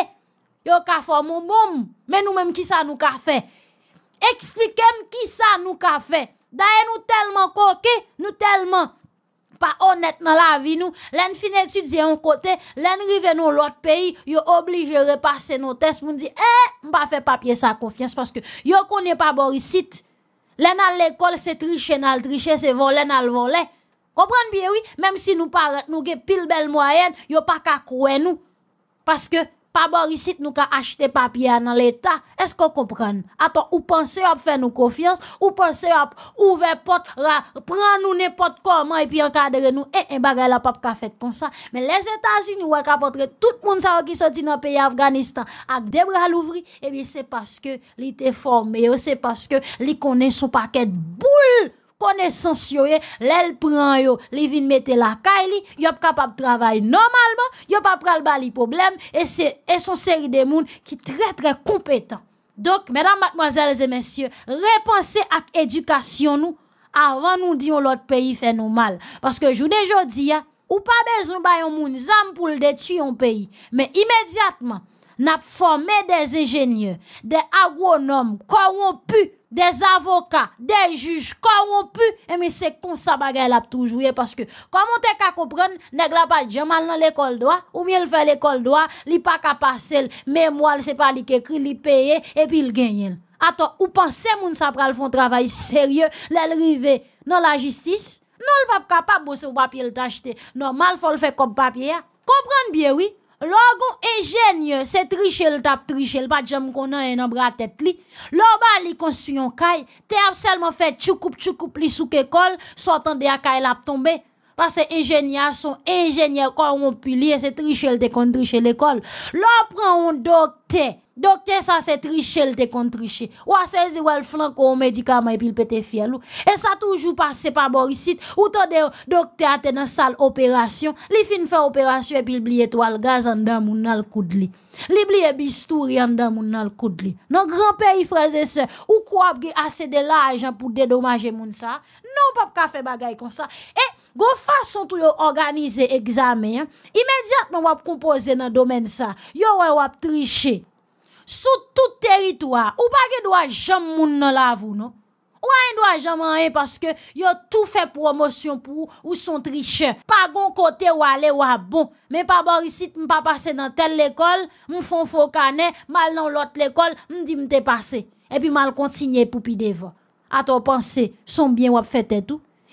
Yo ka fome ou bom Men nou menm ki sa nou ka fe Eksplikem ki sa nou ka fe Daye nou telman koke Nou telman pas honnête dans la vie nous. L'en fin étudier un côté, l'en rive nous l'autre pays, yo obligé repasser nos tests pour dire eh, m'pa fait papier ça confiance parce que yo connaît pas Borisite. L'en à l'école c'est tricher, n'al tricher, c'est voler, n'al voler. Comprenez bien oui, même si nous parlons, nous gè pile belle moyenne, yo pas qu'à croire nous parce que pas ici, nous ka acheter papier dans l'État. Est-ce qu'on comprend? Attends, ou pensez à faire nous confiance, ou pensez à ouvrir porte, prendre nous n'importe comment et puis encadrer nous. Et un bagay la pape ka fait comme ça. Mais les États-Unis ou ka tout le monde ça qui sorti dans le pays Afghanistan avec des bras l'ouvrir, eh bien c'est parce que l'été formé, c'est parce que li connaît son paquet de boules connaissance yo l'elle prend yo li vin mette la caille li yo capable travailler normalement yo pas pral bali problème et c'est et son série de monde qui très très compétent donc mesdames mademoiselles et messieurs repensez à éducation nous avant nous dire l'autre pays fait nous mal parce que journée jodi hein, ou pas besoin yon moun zam pour détruire un pays mais immédiatement n'a formé des ingénieurs des agronomes corrompus des avocats, des juges corrompus, et mais c'est comme ça bagaille a toujours parce que comment t'es qu'à comprendre, nèg la pas mal dans l'école droit, ou bien il fait l'école droit, li pas qu'à passer, mais moi c'est pas lui qui écrit, li paye, et puis il gagne. Attends, ou pensez moun sa pral font travail sérieux, l'arrivée dans la justice? Non, le pas capable, bosser au papier le t'acheter. Normal, faut le faire comme papier. Hein. Comprendre bien, oui. Logo e jenye, se trichel tap trichel, bat jam konan eno bratet li. Loba li konsuyon kay, te ap selman fet tchoukoup tchoukoup li souke kol, sotan de akay lap tombe. Pase enjenyason, enjenyar, kwa ou moun pili e se trichel te kontriche l'ekol. Lò pran ou moun dokte, dokte sa se trichel te kontriche. Ou a sezi wèl flan kwa ou medikama e pil pete fiyalou. E sa toujou pase pa borisit, ou ton de dokte ate nan sal operasyon, li fin fè operasyon e pil blye toal gaz an dam moun al koudli. Li blye bistouri an dam moun al koudli. Non gran pe yi freze se, ou kwa ap ge ase de la ajan pou dedomaje moun sa. Non pop ka fe bagay kon sa. E... Gon façon hein. tout yo organiser examen, immédiatement va composer dans domaine ça. Yo wap tricher. Sous tout territoire, ou pas ge doit jam moun nan la vous non. Ou an doit jam rien parce que yo tout fait promotion pour ou son triche. Pas gon côté ou aller ou bon, mais pas bon ici m pas passé dans telle école, m font faux canet, mal dans l'autre l'école, m dit m passé et puis mal continue pour pi devant. À ton pensée son bien wap fait tout.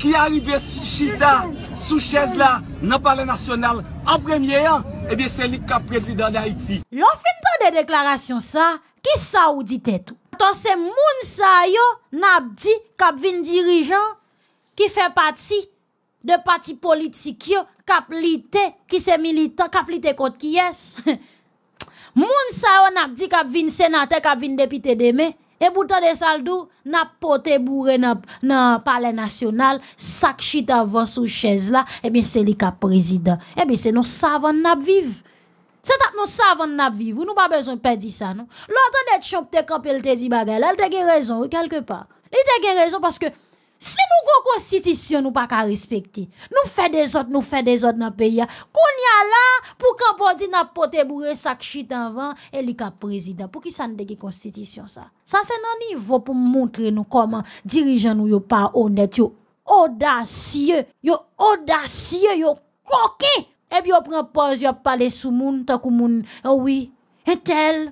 Ki arive sou chita, sou chez la, nan pale nasyonal, an premye an, ebe eh se li kap prezident de Haiti. Lò fin tan de deklarasyon sa, ki sa ou dit eto? Ton se moun sa yo nap di kap vin dirijan ki fe pati de pati politik yo, kap lite ki se milita, kap lite kot ki yes. Moun sa yo nap di kap vin senate, kap vin depite de me. Et pour de saldou, n'a pote bourré dans le palais national, sac chit sous chaise là et bien c'est président et c'est nos savants nap na c'est nos savants nap viv, nous nous pas besoin perdre ça, ça L'autre de chomp te kamp te dit bagarre elle te gen raison, quelque part. Elle te raison raison parce que Si nou kon konstitisyon nou pa ka respekti, nou fe de zot, nou fe de zot nan peya, kon ya la pou kapoti nan pote bou re sak chit anvan e li ka prezident pou ki san de ki konstitisyon sa. Sa se nan nivou pou mountre nou koman dirijan nou yo pa ondet, yo odasye, yo odasye, yo koke, e bi yo prepoz yo pale sou moun, takou moun, oui, etel,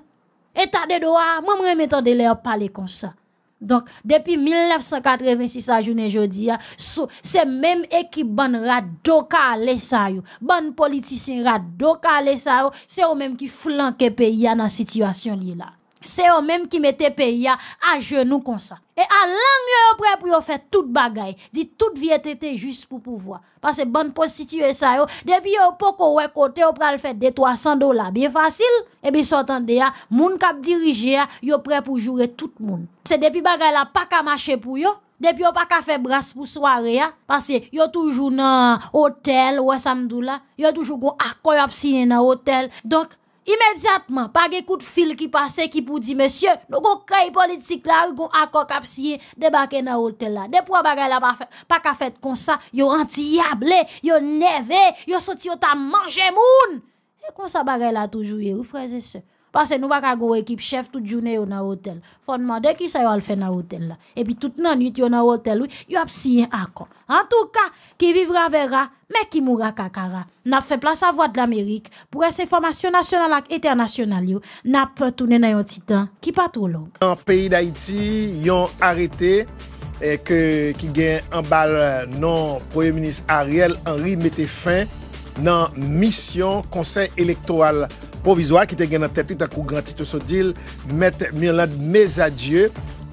etade doa, moun mwen metande le yo pale konsa. Donc, depuis 1986, à journée jeudi, hein, c'est même équipe bonne rado calé ça yo. bonne politiciens rado calé ça yo. C'est eux même qui flanquent pays hein, dans la situation lié là. C'est eux même qui mettent pays hein, à genoux comme ça. Et à langue, yon prêt pour yon faire tout bagay. Dit tout vie était juste pour pouvoir. Parce que bonne prostituée ça yon, depuis yon poko ouè kote, yon pral fait des 300 dollars. Bien facile. Et bien, s'entende ya, moun kap dirige ya, prêt pour jouer tout moun. C'est depuis bagay la pas ka marcher pour yon. Depuis yon pas ka faire brasse pour soirée Parce que yon toujours dans hôtel ou samdou la. Yon toujours go akko yon Donc, imedjatman, pa ge kout fil ki pase, ki pou di, mesye, nou kon kre y politik la, ou kon akok ap siye, debake nan hotel la, depwa bagay la pa ka fet konsa, yo enti yable, yo neve, yo soti yo ta manje moun, e konsa bagay la toujou ye, ou fraze se, Pase nou baka gwo ekip chef tout jounen yo nan hotel. Fonman dek isa yo alfen nan hotel la. E pi tout nan nit yo nan hotel yo, yo ap siyen akon. An tou ka, ki vivra vera, me ki moura kakara. Nap fe plasa vwa d'Amerik, pou re se formasyon nasyonal ak eternasyonal yo, nap toune nan yon titan ki patrou long. An peyi d'Aiti, yon arete eh, ke ki gen an bal euh, nan proye minis Ariel Henry mette fin. nan misyon konsen elektoral provizwa ki te gen nan teptik ta kou gran titou so dil met Myrland mez adye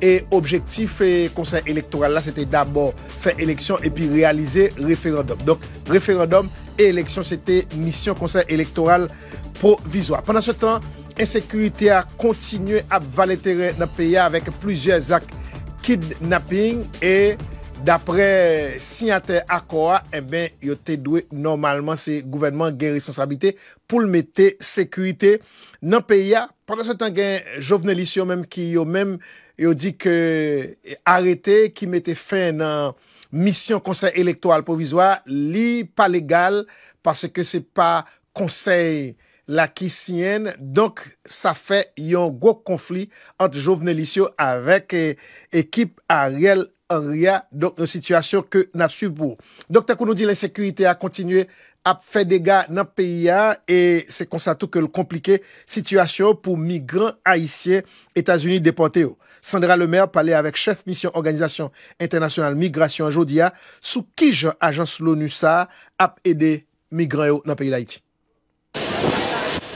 e objektif e konsen elektoral la se te dabor fey eleksyon e pi realize referendom referendom e eleksyon se te misyon konsen elektoral provizwa panan se tan, ensekurite a kontinye ap valetere nan peya avek pluje zak kidnaping e Dapre sinyate akwa, eh yote dwe normalman se gouvenman gen responsabite pou l mette sekwite nan peya. Pendan se tan gen jovne lisyon menm ki yo menm yo di ke eh, arete ki mette fe nan misyon konsey elektwal pou vizwa li pa legal pase ke se pa konsey lakisiyen. Donk sa fe yon gwo konflik antre jovne lisyon avek ekip eh, a riel akwa. Angria, donk nou situasyon ke nap suiv pou. Dok takou nou di la sekuite a kontinue ap fe dega nan peyi a, e se konsato ke l komplike situasyon pou migran Haitien Etats-Unis depante ou. Sandra Lemaire pale avek chef mission Organizasyon Internasyonal Migration Jodia sou kij ajans l'ONU sa ap ede migran ou nan peyi la Haiti.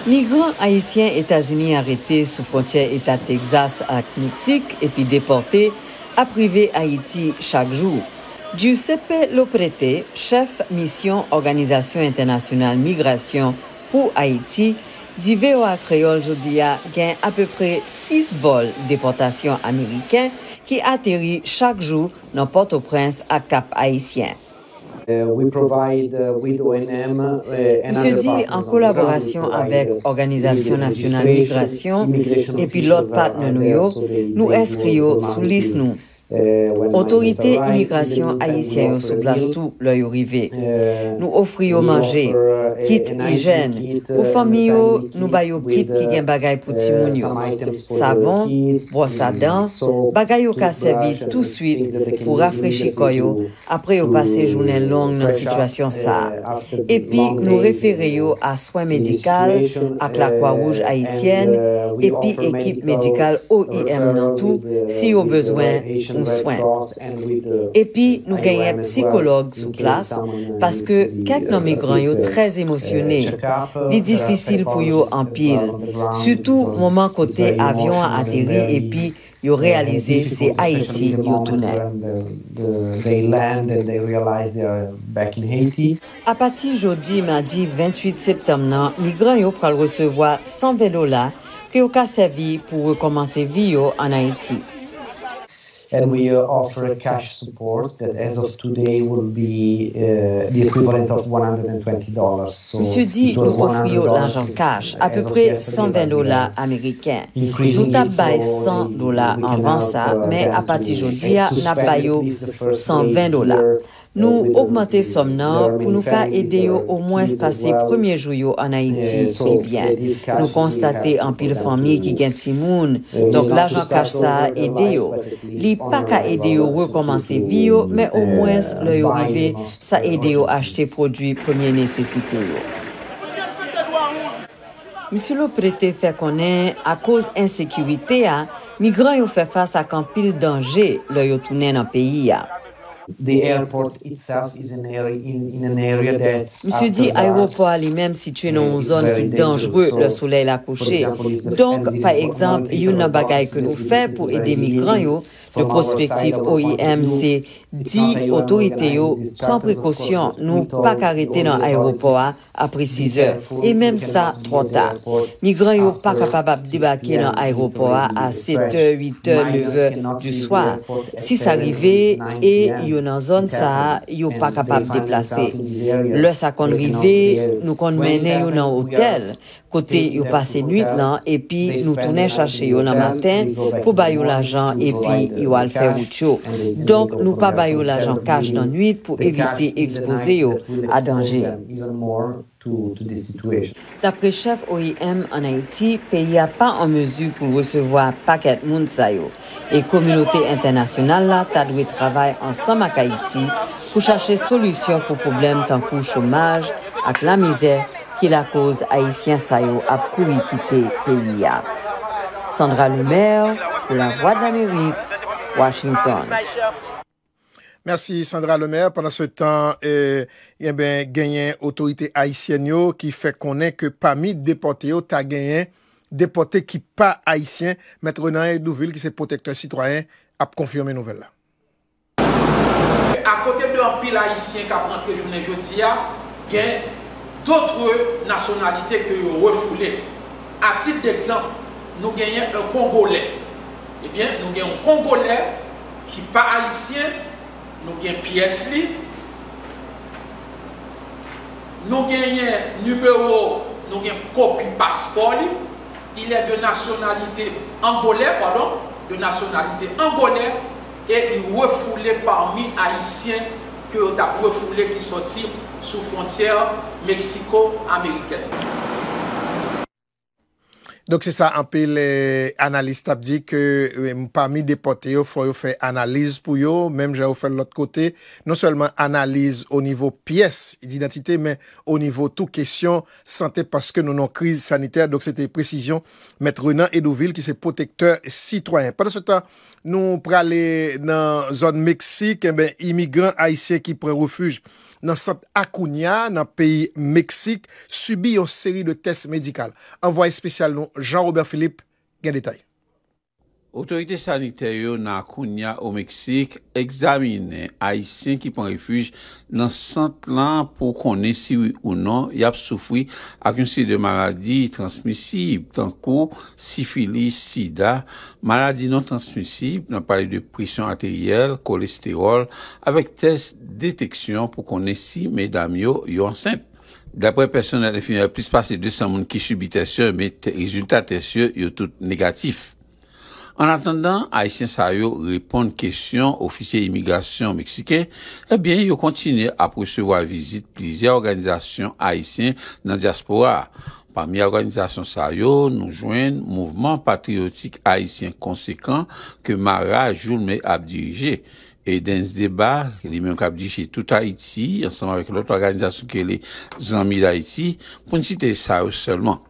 Migran Haitien Etats-Unis arete sou frontyen Etat Texas ak Meksik epi depante ou aprive Haiti chak jou. Giuseppe Loprette, chef mission Organizasyon Internasyonal Migration pou Haiti, di vewa kreol jodia gen appepre 6 vol deportasyon Ameriken ki ateri chak jou nan Port-au-Prince ak kap Haitien. Mse di, an kolaborasyon avek Organizasyon Internasyonal Migration epi lot partner nou yo, nou eskrio sou lis nou. Otorite eh, imigrasyon Aisyen yo souplas tou lè yo rive. Eh, nou ofri yo manje kit hijen. Pou fami yo nou bayo kit ki gen bagay pou timoun yo. Savon, brosa mm, dans, bagay yo kasebi tout suite pou uh, rafreshi koyo apre yo pase jounen long nan situasyon sa. Epi nou referye yo a swan medikal ak la kwa rouj Aisyen epi ekip medikal OIM nan tou si yo uh, bezwen mou swen. Epi nou genye psikolog sou glas paske kek nan migran yo trez emosyonen, li difisil pou yo anpil. Soutou, mouman kote avyon a ateri epi yo realize se Haiti yo tounen. A pati jodi madi 28 septem nan, migran yo pral recevo san velo la ke yo ka savi pou rekomansi vi yo an Haiti. and we uh, offer a cash support that as of today will be uh, the equivalent of $120. So Monsieur dit, nous offrions l'argent cash, uh, à peu près 120 dollars américains. Nous tabaye 100 dollars avant ça, mais à partir d'aujourd'hui, nous 120 dollars. Nou augmente som nan pou nou ka ede yo ou mwens pase premier jou yo an Haiti pi byen. Nou konstate an pil famye ki gen timoun, donk lajan kaj sa ede yo. Li pa ka ede yo wè komanse vi yo, men ou mwens lè yo vive sa ede yo achete prodwi premier nesesite yo. Msy lou prete fè konen, a koz ensekwite ya, migran yo fè fas ak an pil danje lè yo tounen an peyi ya. the airport itself is an area, in, an Monsieur dit aéroport lui-même situé dans une zone qui est dangereuse, le soleil a couché. Donc, par exemple, il y a une bagaille que nous faisons pour aider les migrants de prospektif OIMC di otorite yo pren prekosyon nou pa karete nan aropoa apre 6 eur e menm sa 3 ta Migran yo pa kapabab debake nan aropoa a 7 eur, 8 eur leve du swa 6 arive e yo nan zon sa yo pa kapabab deplase le sa konrive nou kon mene yo nan hotel kote yo pase nuit nan epi nou toune chache yo nan matin pou bay yo la jan epi Donc nous fè wout yo. Donk nou pa bay yo l'ajan kache à danger. D'après evite chef OIM en Haïti, peyi a pa an mezu pou paquet paket moun sa yo. E Et internasyonal la ta dwe travay ansam ak Haiti pou chache solusyon pou problem tankou chomaj ak la misère ki la cause Haitien sa yo ap kou ikite a. Sandra Lumer, pour la Voix de l'Amérique, Washington. Merci Sandra Lemaire. Pendant se tan, eh, eh genyen otorite Haitien yo ki fe konen ke pa mi depote yo ta genyen depote ki pa Haitien mètre nan yon douvil ki se protekte yon sitwoyen ap konfirme nouvel la. A kote de an pil Haitien ka pwantre jounen joti ya, genyen dotre nasyonalite ki yon refoulè. A tip dexemple, nou genyen yon Kongolè. eh bien, nous avons un Congolais qui n'est pas haïtien, nous avons pièce nous avons un numéro, nous avons copie passeport, il est de nationalité angolaise, pardon, de nationalité angolaise, et il est refoulé parmi haïtiens que sont sortis refoulé qui sortit sous frontière mexico-américaine. Donc c'est ça, un peu les analystes ap dit que euh, parmi les déportés, il faut faire une analyse pour eux, même je vais vous faire de l'autre côté. Non seulement analyse au niveau pièce d'identité, mais au niveau tout question santé parce que nous avons une crise sanitaire. Donc c'était précision maître Renan Edouville qui c'est protecteur citoyen. Pendant ce temps, nous avons parlé dans la zone Mexique, eh immigrants haïtiens qui prennent refuge. nan Sant Akounia, nan peyi Meksik, subi yon seri de test medikal. Anvoye spesyal non Jean-Robert Philippe, gen detay. Otorite saniter non, non yo nan akoun ya o Meksik, examine aisyen ki pon refuj nan sant lan pou konnesi ou nan, yap soufri akoun si de maladi transmisib, tankou, sifili, sida, maladi non transmisib, nan pale de prisyon ateriyel, kolesterol, avek test deteksyon pou konnesi, me dam yo yon semp. Dapre personel defini, apis pase de san moun ki shubi tesye, me rezultat tesye yo tout negatif. An atendan, Haitien Saryo reponde kesyon ofisye imigrasyon Meksiken, ebyen yo kontine a prosevo a vizit plize organizasyon Haitien nan diaspora. Parmi organizasyon Saryo, nou jwen mouvman patriotik Haitien konsekant ke Mara Joulemè ap dirije. E den zdeba, ke li mwen kap dirije tout Haiti, ansanman vek lot organizasyon ke li zanmi d'Haiti, pou nisite Saryo selman.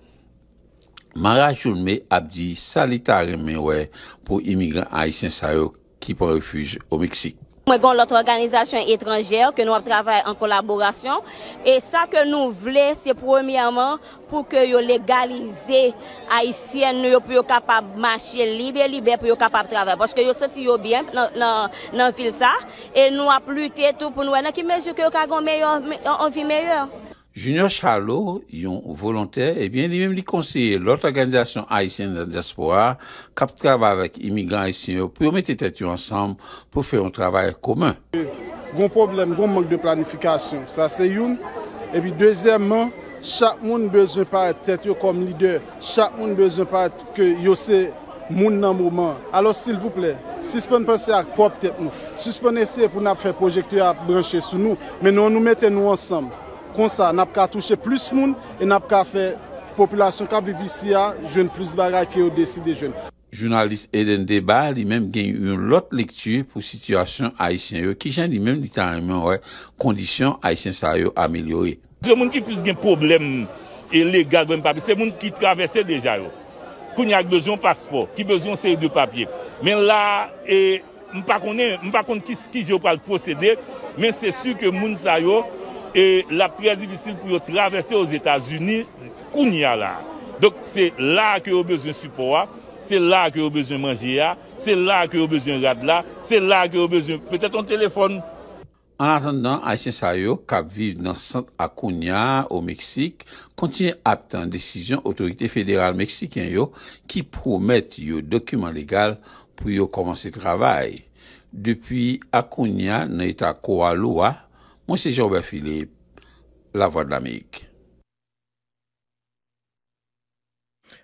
Mara Choumé ap di salitare menwe pou imigran Haitien sa yo ki pou refuge ou Meksik. Mwen gon lote organizasyon etranjèl ke nou ap travè en kolaborasyon. E sa ke nou vle se premiyaman pou ke yo legalize Haitien nou yo pou yo kapab machye libe, libe pou yo kapab travè. Bochke yo soti yo bien nan fil sa. E nou ap lute tout pou nou. E nan ki menjou ke yo kagon on vi meyèr. Junior Charlo, yon volontè, ebyen eh li mèm li konseye, lòt organizasyon Aisyen d'Espoir, kap trav avèk imigran Aisyen, pou yon mette tèt yon ansam pou fè yon travèk komè. Gon problem, gon mèk de planifikasyon, sa se yon, ebyen dèzèman, chak moun bezon pè tèt yon kom lider, chak moun bezon pè tèt yon moun nan mouman. Alò sil voup lè, suspèn pensè ak pop tèt nou, suspèn esè pou nan fè projekte yon ap branche sou nou, men nou nou mette nou ansam. kon sa, nap ka touche plus moun e nap ka fe populasyon ka vivisi ya, joun plus bagay ki yo desi de joun. Jounalist Eden Deba, li menm gen yon lot lektu pou situasyon Aisyen yo ki jen li menm literalmen wè kondisyon Aisyen sa yo amelyori. Joun moun ki plus gen problem e legal ben papye, se moun ki travese deja yo, koun yon ak bezon paspo, ki bezon sey de papye. Men la, e, m pa konen m pa konen ki yo pal procede men se syu ke moun sa yo E la prezifisil pou yo travesse os Etats-Unis, Kounia la. Dok se la ke yo bezon support, se la ke yo bezon manje ya, se la ke yo bezon rad la, se la ke yo bezon, petè ton telefon. En atendan, Aysen Sayo, kap vive nan Akounia, o Meksik, kontine aptan desisyon Otorite Federal Meksikyan yo, ki promet yo dokumen legal pou yo komanse travay. Depi Akounia, nan Etat Koualoua, Moi, c'est Jean-Robert Philippe, La Voix de l'Amérique.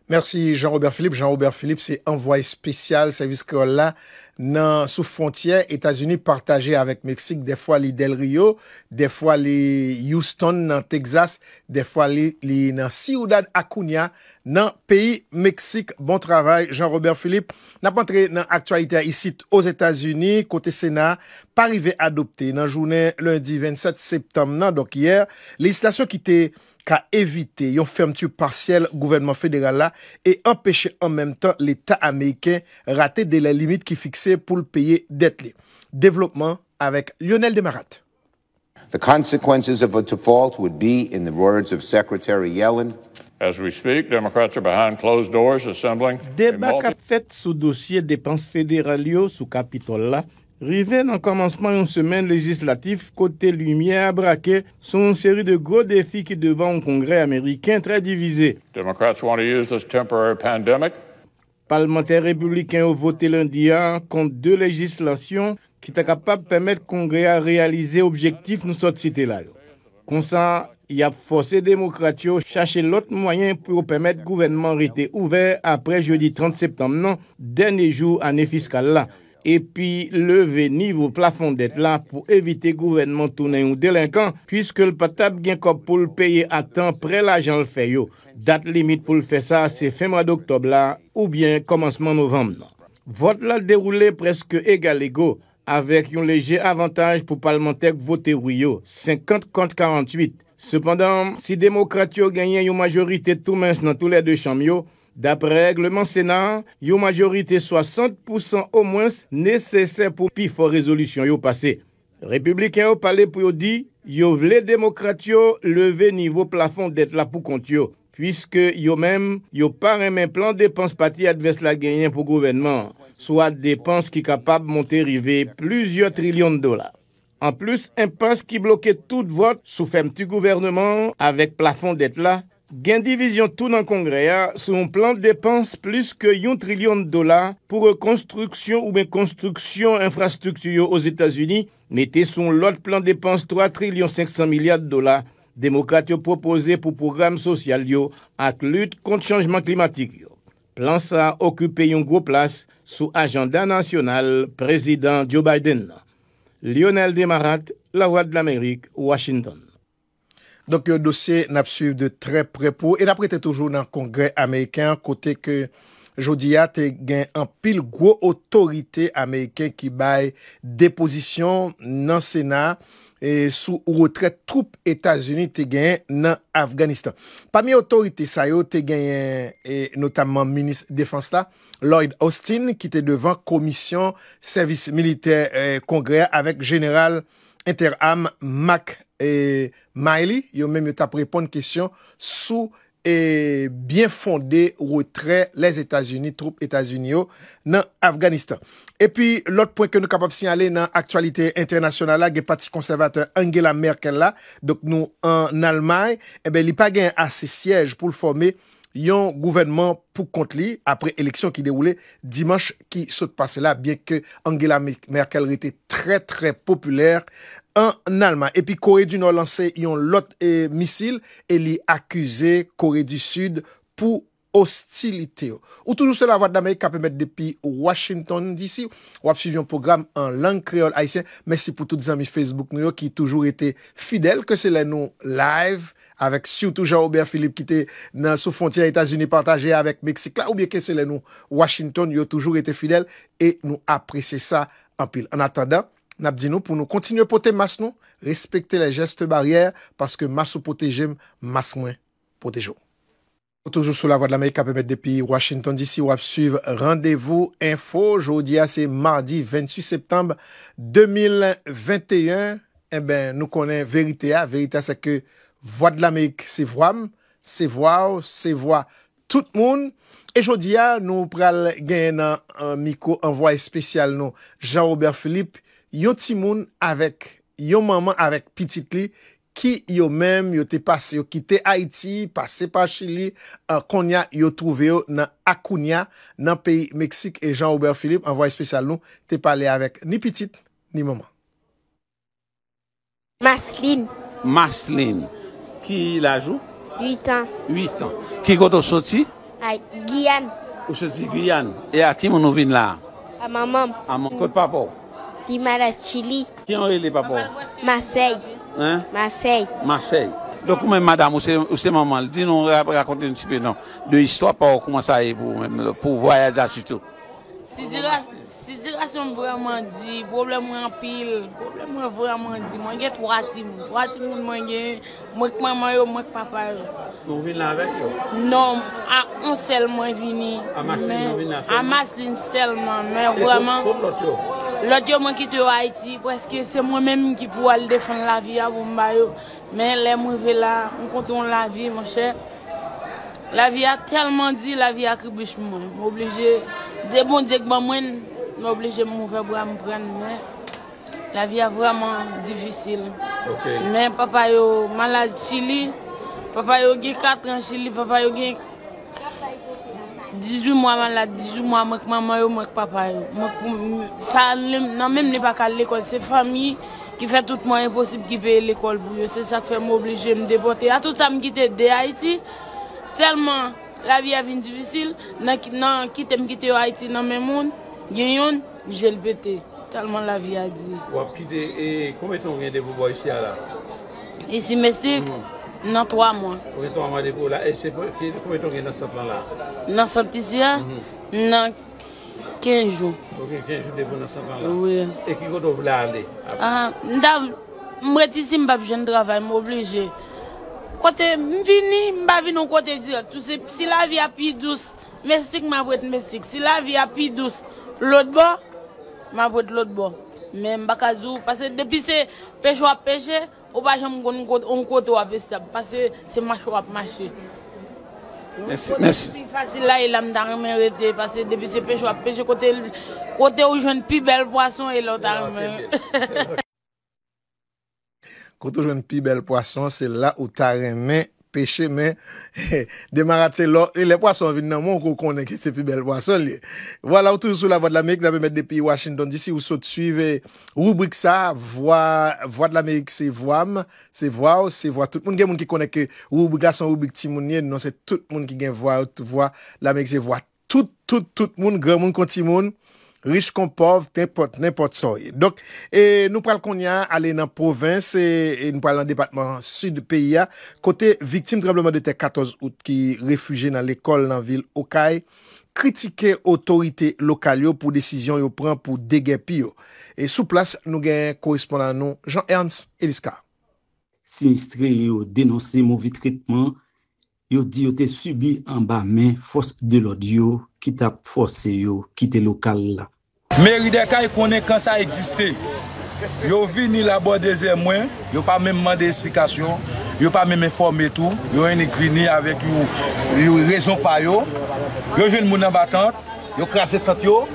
Merci Jean-Robert Philippe. Jean-Robert Philippe, c'est envoyé spécial service là nan sou frontier Etats-Unis partaje avèk Meksik, defwa li Del Rio, defwa li Houston nan Texas, defwa li nan Ciudad Acuna nan peyi Meksik. Bon travay, Jean-Robert Philippe. Napantre nan aktualite a isi os Etats-Unis, kote Sena, pari ve adopte nan jounen lundi 27 septem nan. Dok iyer, l'esitasyon ki te... Éviter une fermeture partielle du gouvernement fédéral et et en même temps l'État américain de rater de la limite qui fixait pour le payer développement Développement avec Lionel Demarat. The consequences of a default would be, in the words of Secretary Yellen, As we speak, Democrats are behind closed doors assembling... Deba kap fait sous dossier dépenses federal sous capitole là, Rivé en commencement d'une semaine législative, côté lumière braqué, sont une série de gros défis qui devant un congrès américain très divisé. Parlementaires républicains ont voté lundi un contre deux législations qui sont capables de permettre au congrès à réaliser l'objectif de notre cité là. Comme ça, il y a forcé démocratie chercher l'autre moyen pour permettre au gouvernement rester ouvert après jeudi 30 septembre, non, dernier jour année fiscale là. epi leve nivou plafon det la pou evite gouvenman tou nan yon delinkan, pwiske l patap gen kop pou l peye atan pre la jan l feyo. Dat limit pou l fe sa se fe mwa d'oktop la ou bien komansman novem. Vot la deroule preske egal ego, avek yon leje avantaj pou palmentek vote wiyo, 50 kont 48. Sepandam, si demokrat yo genyen yon majorite tou mens nan tou le de chanm yo, Dapre reglement senan, yo majorite 60% o mwens nesesen pou pi fò rezolusyon yo pase. Republikan yo pale pou yo di, yo vle demokrat yo leve nivou plafon det la pou kont yo, pwiske yo mem, yo par en men plan depans pati adves la genyen pou gouvenman, swa depans ki kapab monte rive plusieurs trilyon de dolar. An plus, en pans ki bloke tout vot sou femti gouvernman avèk plafon det la, gain division tout' dans son Congrès. Hein, sur un plan dépenses plus un trillion de dollars pour reconstruction ou bien infrastructures aux aux états unis mettez son l'autre plan de 3 trillions 500 milliards dollars. dollars proposé pour programme social sociaux la lutte contre le changement climatique. Plan ça occupé une grosse place sous agenda national président Joe Biden. Lionel Demarat, La Voix de l'Amérique, Washington. Donk yon euh, dosye nab suyv de tre prepo e nab prete toujou nan kongre Amerikan kote ke jodi ya te gen an pil gwo otorite Amerikan ki bay deposisyon nan Sena sou ou retret troupe Etasuni te gen nan Afganistan. Pamye otorite sayo te gen e euh, notamman minis defansta Lloyd Austin ki te devan komisyon servis militer kongre euh, avèk general Interam Mac Lester E maili, yo mèm yo tap repon kèsyon sou e byen fondé ou etre les Etats-Unis, troup Etats-Unis yo nan Afganistan. E pi lot pwen ke nou kapop sin ale nan aktualite internasyonala ge pati konservateur Angela Merkel la, dok nou an Almay, e eh ben li pa gen ase sièj pou l'forme yon gouvennement pou kont li, apre eleksyon ki deroule, dimanche ki sot passe la, biè ke Angela Merkel rete trè trè populèr, an Alman. E pi Kore du Nord lanse yon lot e eh, misil e li akuse Kore du Sud pou hostilite yo. Ou toujou se la vat d'Amerika pe met depi Washington disi. Wap si yon program an lang kreol haisyen. Mese pou tout zami Facebook nou yo ki toujou ete fidel ke se lè nou live avek sou toujou Jean-Aubert Philippe ki te nan sou fonti a Etasuni partaje avek Meksik la ou bieke se lè nou Washington yo toujou ete fidel e nou aprese sa an pil. An atanda N ap di nou pou nou kontinu poten mas nou, respekte la jeste barriere, paske mas ou poten jem, mas mwen poten jou. Toujou sou la Voix de l'Amérique, apemet depi Washington DC, ou ap suive Rendez-vous Info. Jodi a, se mardi 28 septembre 2021, eh nou konen verite a, verite a se ke Voix de l'Amérique, se voam, se voa, se voa tout moun. E jodi a, nou pral gen an mikou, an voa espesyal nou, Jean-Robert Philippe, Yon timoun avèk, yon maman avèk pitit li, ki yo mèm yo te pase, yo kite Haiti, pase pa chili, akounia yo touve yo nan akounia nan peyi Meksik e Jean-Houbert Philippe, an voye spesyal nou, te pale avèk ni pitit ni maman. Maslin. Maslin. Ki la jou? 8 an. 8 an. Ki god o soti? Guyane. O soti Guyane. E a ki moun ou vin la? A maman. A moun kote papa ou? Di Maratili. Ki anre li papou? Masei. An? Masei. Masei. Dok ou men madame ou se mamal, di nou akonte nou sipe nan, de histwa pa ou kouman sa e pou voyajan sitou. Si dirasyon vwèman di, problem wèman pil, problem wèman vwèman di, mwen get vwèman di, vwèman di mwen gen, mwenk mèman yo, mwenk papa yo. Mwen vin la vek yo? Non, a on sel mwen vin ni. A mas lin mwen vin la sel man? A mas lin sel man, mwen vwèman. E kouf lot yo? Lot yo mwen kit wèman ti, pweske se mwen menm ki pou al defen la vi a mwen bayo, mwen le mwen ve la, mwen konton la vi, mwen chè. La vi a telman di, la vi a kribèch mwen, mwen oblije. Debou jek mamwen, mwen mw obleje mwen mwen mwen mwen mwen mwen mwen, la viya vwaman divisil. Men papay yo malade chili, papay yo gen 4 an chili, papay yo gen 18 mwan malade, 18 mwan mwen mwen mwen mwen papay. Nan men mwen wak an lekol, se fami ki fe tout mwen imposib ki pe l lekol, se sa kwe mwen obleje mwen depote. A tout sa mwen kite de Haiti, telman... La vi avin divisil, nan kitem kite yo a iti nan men moun, gen yon, jel bete. Talman la vi adi. Wap, ki de, e, kome ton gen devou bo isya la? Isi mestik, nan 3 mwan. Kome ton gen devou la? E, se, kome ton gen nasa plan la? Nan santi siya, mhm. nan 15 jou. Ok, 15 jou devou nasa plan la? Oui. E, ki godo vle ale? A, ah, mweti si mbap jen dravay, mwobleje. Mbote mbini, mbavi nou kote diya. Si la vi api douz, mestik mabwet mestik. Si la vi api douz, lout bo, mabwet lout bo. Mbaka zou, pase depi se pech wap peche, ou pa jen mboun kote wap pestab. Pase se mach wap machi. Mbote si fasil la, el amdare merete. Pase depi se pech wap peche, kote ou jwen pi bel poason, el amdare merete. Koutou jwen pi bel poason, se la ou tarè men, peche men, demarate lò, e le poason vin nan moun kou konen ki se pi bel poason li. Vwa la ou tou sou la vwa de l'Amerik, dame met de pi Washington, disi ou sou tsuive rubrik sa, vwa de l'Amerik se vwa m, se vwa ou, se vwa tout, moun gen moun ki konen ke rubrik la son rubrik ti moun nye, nan se tout moun ki gen vwa ou, tout vwa, l'Amerik se vwa tout, tout, tout moun, gran moun kon ti moun. Riche kon pov, tenpote, nenpote soye. Dok, nou pral kon nyan ale nan provins e nou pral nan depatman sud peyi ya. Kote, viktim trebleman de te 14 out ki refuge nan l'ekol nan vil Okai, kritike otorite lokal yo pou desisyon yo pran pou degay piyo. E sou plas, nou gen korespondan nou, Jean-Ernst Eliska. Sinistre yo denonse mouvi tritman, yo di yo te subi an ba men fosk de lodi yo, ki tap fose yo, ki te lokal la. Mairie de Kaye connaît quand ça existait. Yo vini la bord des moins, yo pas même demandé explication, yo pas même informé tout, yo unique vini avec yo yo raison pa yo. Yo jeune moun en battante, yo crasé tante yo.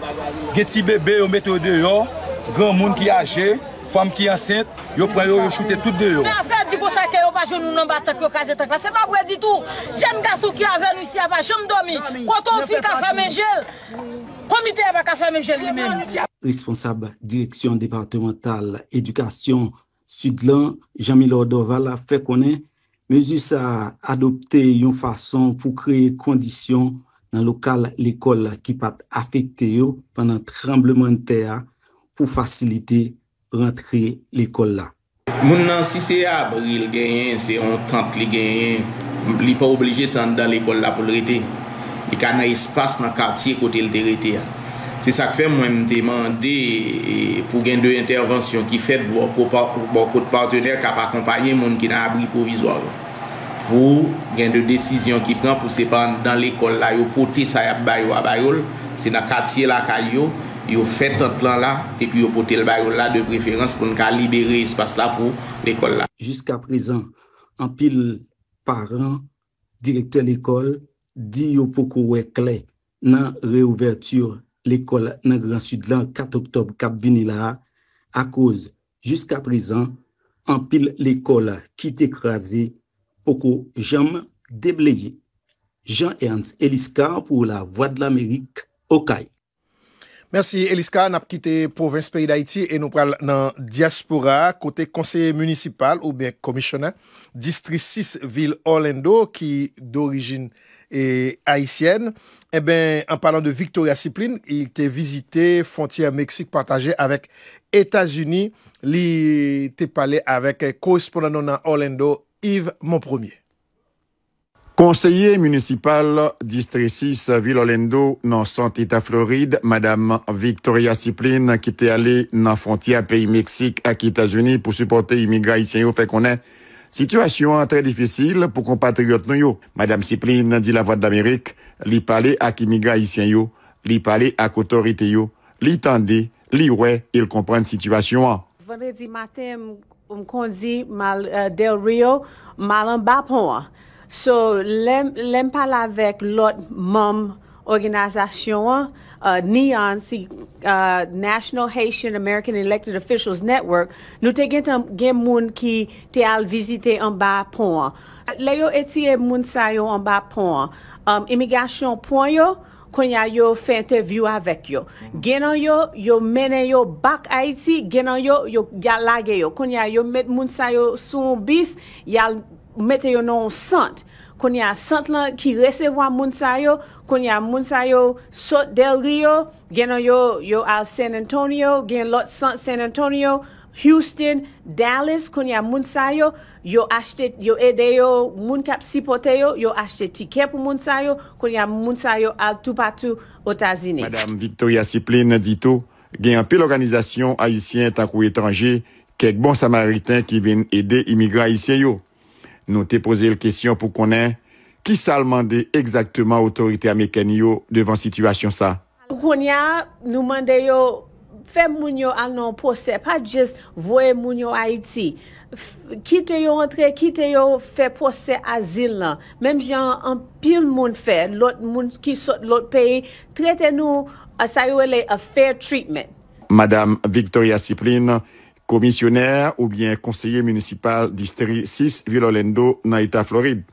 Geti bébé yo mette dehors, grand moun qui âgé, femme qui enceinte, yo prend yo toutes tout dehors. Po sa ke yo pa joun nou nan batak yo kaze tak la, se pa bwe di tou, jen gasou ki a ven usi a va jom domi, kwa ton fi ka fa menjel, komite a baka fa menjel di men. Responsab direksyon departemental edukasyon sud lan, Jamy Lordova la fe konen, me jis a adopte yon fason pou kreye kondisyon nan lokal l'ekol la ki pat afekte yo panan tremblementer pou fasilite rentre l'ekol la. Maintenant, si c'est Abril, c'est un que le gagne. Il n'est pas obligé de dans l'école pour le rester. Il y a un espace dans le quartier côté le rester. C'est ça que fait moi, je me demande pour gagner deux interventions qui fait pour beaucoup de partenaires qui accompagner accompagné les gens qui ont abri provisoire. Pour gagner deux décisions qui prennent pour se prendre dans l'école, pour que ça à Bayou, c'est dans le quartier de la Yo fè ton plan la, epi yo pote l bayou la de preferans pou n ka libere espas la pou l'ekol la. Juska prezan, an pil paran, direktè l'ekol, di yo pou kowe kle nan reovertur l'ekol nan Gran Sudlan 4 Oktob Kap Vinila. A kouz, juska prezan, an pil l'ekol ki t'ekrazi pou kowe jam debleye. Jean-Ernst Eliska, pou la Voix de l'Amérique, Okay. Mersi Eliska, nap kite province peyi d'Haïti e nou pral nan diaspora kote konseye munisipal ou ben komisyonan distri 6 vil Orlando ki d'orijin e Haitien. E eh ben an palan de Victoria Siplin, i te vizite fontia Meksik pataje avek Etasuni li te pale avek korespondan nan Orlando Yves Monpremier. Konseye municipal distresis Vilolendo nan Santita, Floride, Madame Victoria Siple nan kite ale nan fonti a peyi Meksik a ki Etasouni pou suporte imigra isen yo, fe konen situasyon an tre defisil pou kompatriot nou yo. Madame Siple nan di la Voit d'Amerik, li pale ak imigra isen yo, li pale ak otorite yo, li tande, li we, il kompren situasyon an. Vene di maten m konzi del Rio, malan bapon an. So, lem pala vek lot mom organizasyon ni an uh, si uh, National Haitian American Elected Officials Network, nou te gen moun ki te al vizite an ba pon. Le yo eti e moun sayo an ba pon. Um, Immigasyon pon yo, kwen ya yo fe interview avek yo. Genan yo, yo mene yo bak Haiti, genan yo, yo lage yo. Kwen ya yo met moun sayo sou bis, ya lageyo. Metè yo non Sant, konye a Sant lan ki resewa moun sayo, konye a moun sayo Sot Del Rio, gen yo al San Antonio, gen lot Sant San Antonio, Houston, Dallas, konye a moun sayo, yo ede yo moun kap sipote yo, yo ashte tikèp moun sayo, konye a moun sayo al tout patou otazine. Madame Victoria Siple nè dito, gen apè l'organizasyon Aisyen takou etanje, kek bon Samaritan ki ven ede imigra Aisyen yo. Nou te pose l kesyon pou konen, ki sal mande ekzaktman otorite Ameriken yo devan situasyon sa? Konya, nou mande yo fe moun yo al nan pose, pa jes vwe moun yo Haiti. Ki te yo rentre, ki te yo fe pose azil nan, menm jan an pil moun fe, lot moun ki sot lot peyi, trete nou asaywele a fe treatment. Madame Victoria Siprin nan, commissionnaire ou bien conseiller municipal district 6 Villolendo, Floride.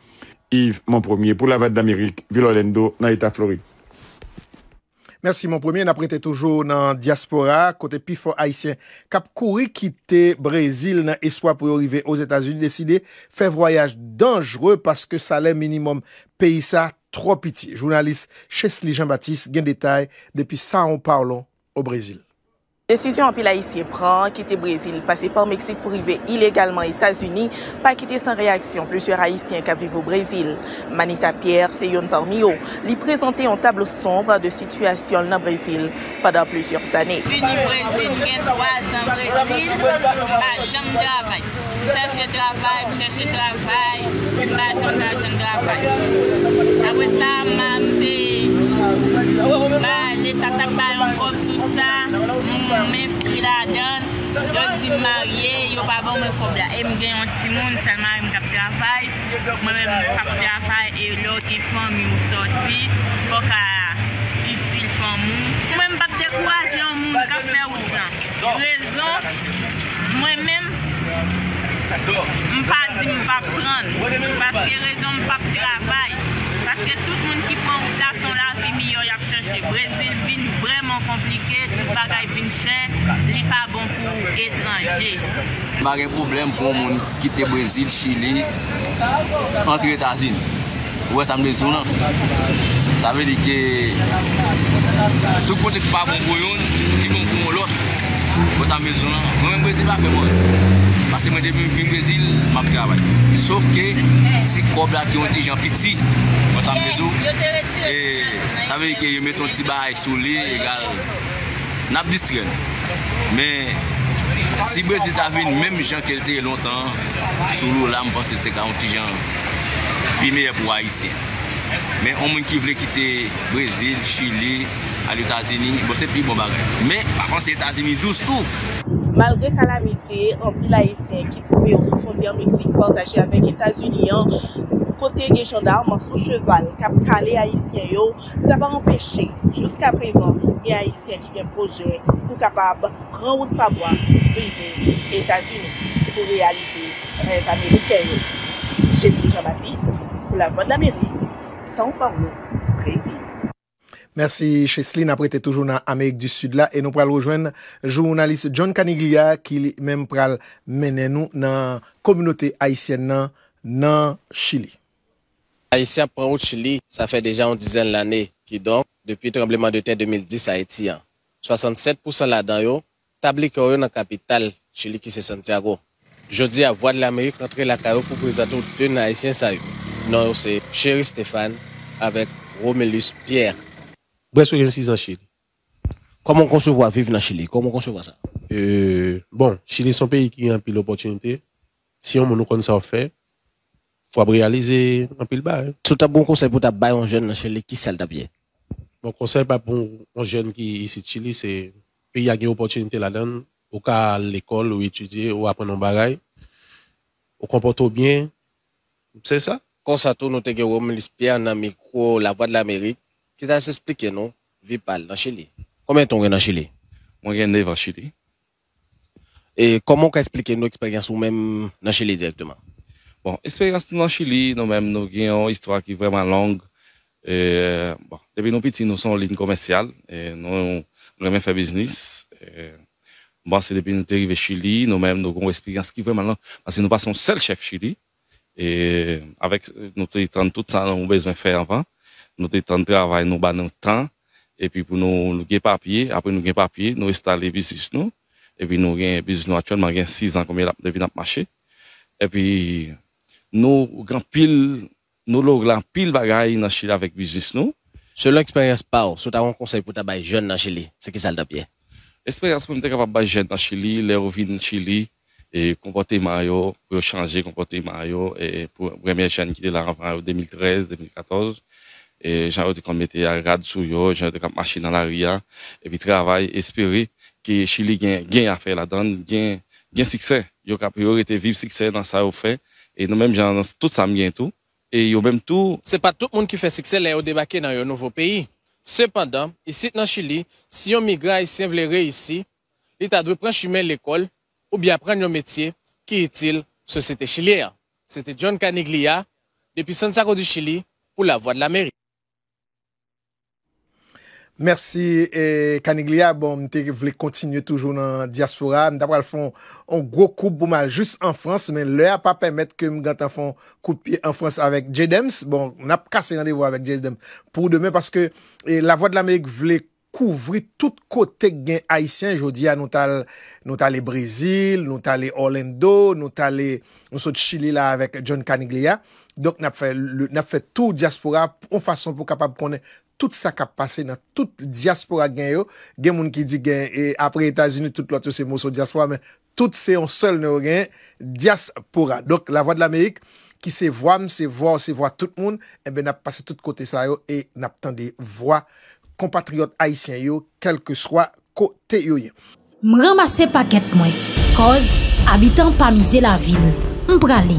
Yves, mon premier, pour la Vade d'Amérique, Villolendo, Floride. Merci mon premier, prêté toujours dans diaspora, côté pifo haïtien, cap couru quitter Brésil dans espoir pour arriver aux États-Unis, décider faire voyage dangereux parce que salaire minimum pays ça trop petit. Journaliste Chesley Jean-Baptiste, gain détail depuis ça on parlons au Brésil. Décision en pile haïtien prend, quitter Brésil, passer par Mexique pour arriver illégalement aux États-Unis, pas quitter sans réaction plusieurs haïtiens qui vivent au Brésil. Manita Pierre, c'est une parmi eux, lui présenter un tableau sombre de situation dans le Brésil pendant plusieurs années. travail, Ba, lè tak tak bay an kòp tout sa, moun mm, mè skri la dan, lè zid marye, yo bavò mè kòp la, e mwen gen an ti moun, salman mwen kap travay, mwen mwen kap travay, e lò di fan mwen ou soti, fò ka iti fan moun. Mwen mwen kap de kouajan moun, kap ver ou san. Rezon, mwen mèm, mwen pa di mwen kap pran, paske rezon mwen kap travay, paske tout moun ki pou Che brésil vin vreman komplike, lous bagay vin chè, li pa bon kou etranjè. Mare problem pou moun kite brésil, chile, antre etazin, wè sa mbezou nan. Sa ve di ke, tout pote ki pa bon kou yon, Basan mezo nan, mwen Mbezi va fe moun. Pase mwen debi m fin Mbezi, m ap gavay. Sof ke, se kob la ki ontijan piti, basan mezo. E, sa vey ke yon meton ti bay sou li, egal nap dist gen. Men, si Mbezi ta vin menm jan kelte yon lontan, sou lou la m panse te ka ontijan pimeye pou a yisi. Men, o moun ki vle kite Brezil, Chile, Al-Itazini, bo se pi bo bagay Men, pa franse, Al-Itazini, douz tou Malre kalamite, anpil Aisyen ki poube yon profondi an Meksik Pantaje avèk Etasuniyan Kote gen jandarman sou cheval kap kale Aisyen yo Se ta va empèche, jouska prezan E Aisyen ki gen proje pou kapab ran woun pabwa Ve yon Etasuniyan poube realize renv Amerike Jezou Jean-Baptiste, pou la vòd l'Amerik Merci, Cheslin. Après, tu toujours en Amérique du Sud là. Et nous allons rejoindre le journaliste John Caniglia qui même pral mener nous dans la communauté haïtienne dans Chili. Haïtien prend au Chili, ça fait déjà une dizaine d'années qui donc depuis le tremblement de terre 2010 à Haïti. 67% hein. là-dedans, tablique dans la capitale Chili qui c'est Santiago. Je dis à Voix de l'Amérique, rentrer la carrière pour présenter deux Haïtiens sérieux. Non, c'est Chéri Stéphane avec Romulus Pierre. Bref, il y a 6 en Chili. Comment on voit vivre en Chili Comment on voit ça euh, Bon, Chili, c'est un pays qui a un pile d'opportunités. Si on nous connaît ça, fait, faut réaliser un pile bas. Hein. Tout un bon conseil pour ta baille en jeune dans Chili, qui s'est bien Mon conseil pour un jeune qui ici Chili, c'est qu'il y a une opportunité là-dedans ou qu'à l'école ou étudier ou apprendre un On ou comporte bien c'est ça quand ça tourne nous avons Romulus Pierre dans micro la voix de l'Amérique qui t'a expliqué non Vipal dans Chili combien de temps dans Chili moi j'ai 9 en Chili et comment expliquer nos expériences ou même dans Chili directement bon expérience dans Chili nous même nous avons une histoire qui est vraiment longue et, euh, bon, depuis nos petits nous sommes en ligne commerciale et nous nous avons fait business moi, c'est depuis que nous sommes au Chili, nous-mêmes, nous avons une expérience qui est vraiment parce que nous passons seul chef Chili, et avec, notre avons tout ça, nous avons besoin de faire avant, nous avons travail, nous avons notre temps, et puis pour nous, nous avons papier, après nous avons papier, nous installons des business, nous, et puis nous avons business, nous actuellement, nous avons 6 ans, comme il a depuis notre marché, et puis, nous, grand pile, nous logrons pile bagaille dans Chili avec business, nous. Selon l'expérience PAO, si tu as un conseil pour ta jeune dans Chili, c'est qui ça le papier Experiência para mim que vai gente na Chile, eu vim no Chile et comportei maior, pour changer comportei maior et pour première chance qui était là en 2013, 2014 et j'ai eu comme mettre à grade sur yo, j'ai eu comme marcher dans la ria hein, et puis travail espérer que Chili gagne gagne à faire la donne, gagne gagne succès. Yo cap priorité vivre succès dans ça au fait et nous même dans tout ça bientôt et yo même tout, c'est pas tout le monde qui fait succès là au débarquer dans un nouveau pays. Cependant, ici dans Chili, si on migra isen veut réussir, l'État doit prendre ou à l'école ou prendre un métier Qui est-il société chilienne. C'était John Caniglia, depuis Santiago du Chili, pour la Voix de l'Amérique. Mersi, Kaniglia. Eh, bon, mwen te vle kontinye toujou nan diaspora. Mwen tapwa l'fon, an gro koup pouman jouss an Frans, men lè a pa pèmèt ke mwen gant an fon koupi an Frans avèk J. Dems. Bon, mwen ap kase randevou avèk J. Dems pou demè, paske eh, la vòit de l'Amérique vle kouvri tout kote gen Haitien. Jou di a, nou talé Brésil, nou talé Orlando, nou talé, nou saout Chili la avèk John Kaniglia. Dok, mwen ap fè tou diaspora, an fason pou kapab konen... Tout sa kap pase nan, tout diaspora gen yo. Gen moun ki di gen, e, apre Etats-Unis, tout lot yo se mou so diaspora, men tout se yon sol nou gen, diaspora. Donk la vwa de l'Amerik, ki se vwa m, se vwa ou se vwa tout moun, ebe eh nap pase tout kote sa yo, e nap tan de vwa, kompatriot haisyen yo, kelke swa kote yo yon. M ramase paket mwen, koz, abitan pa mize la vil, m praley.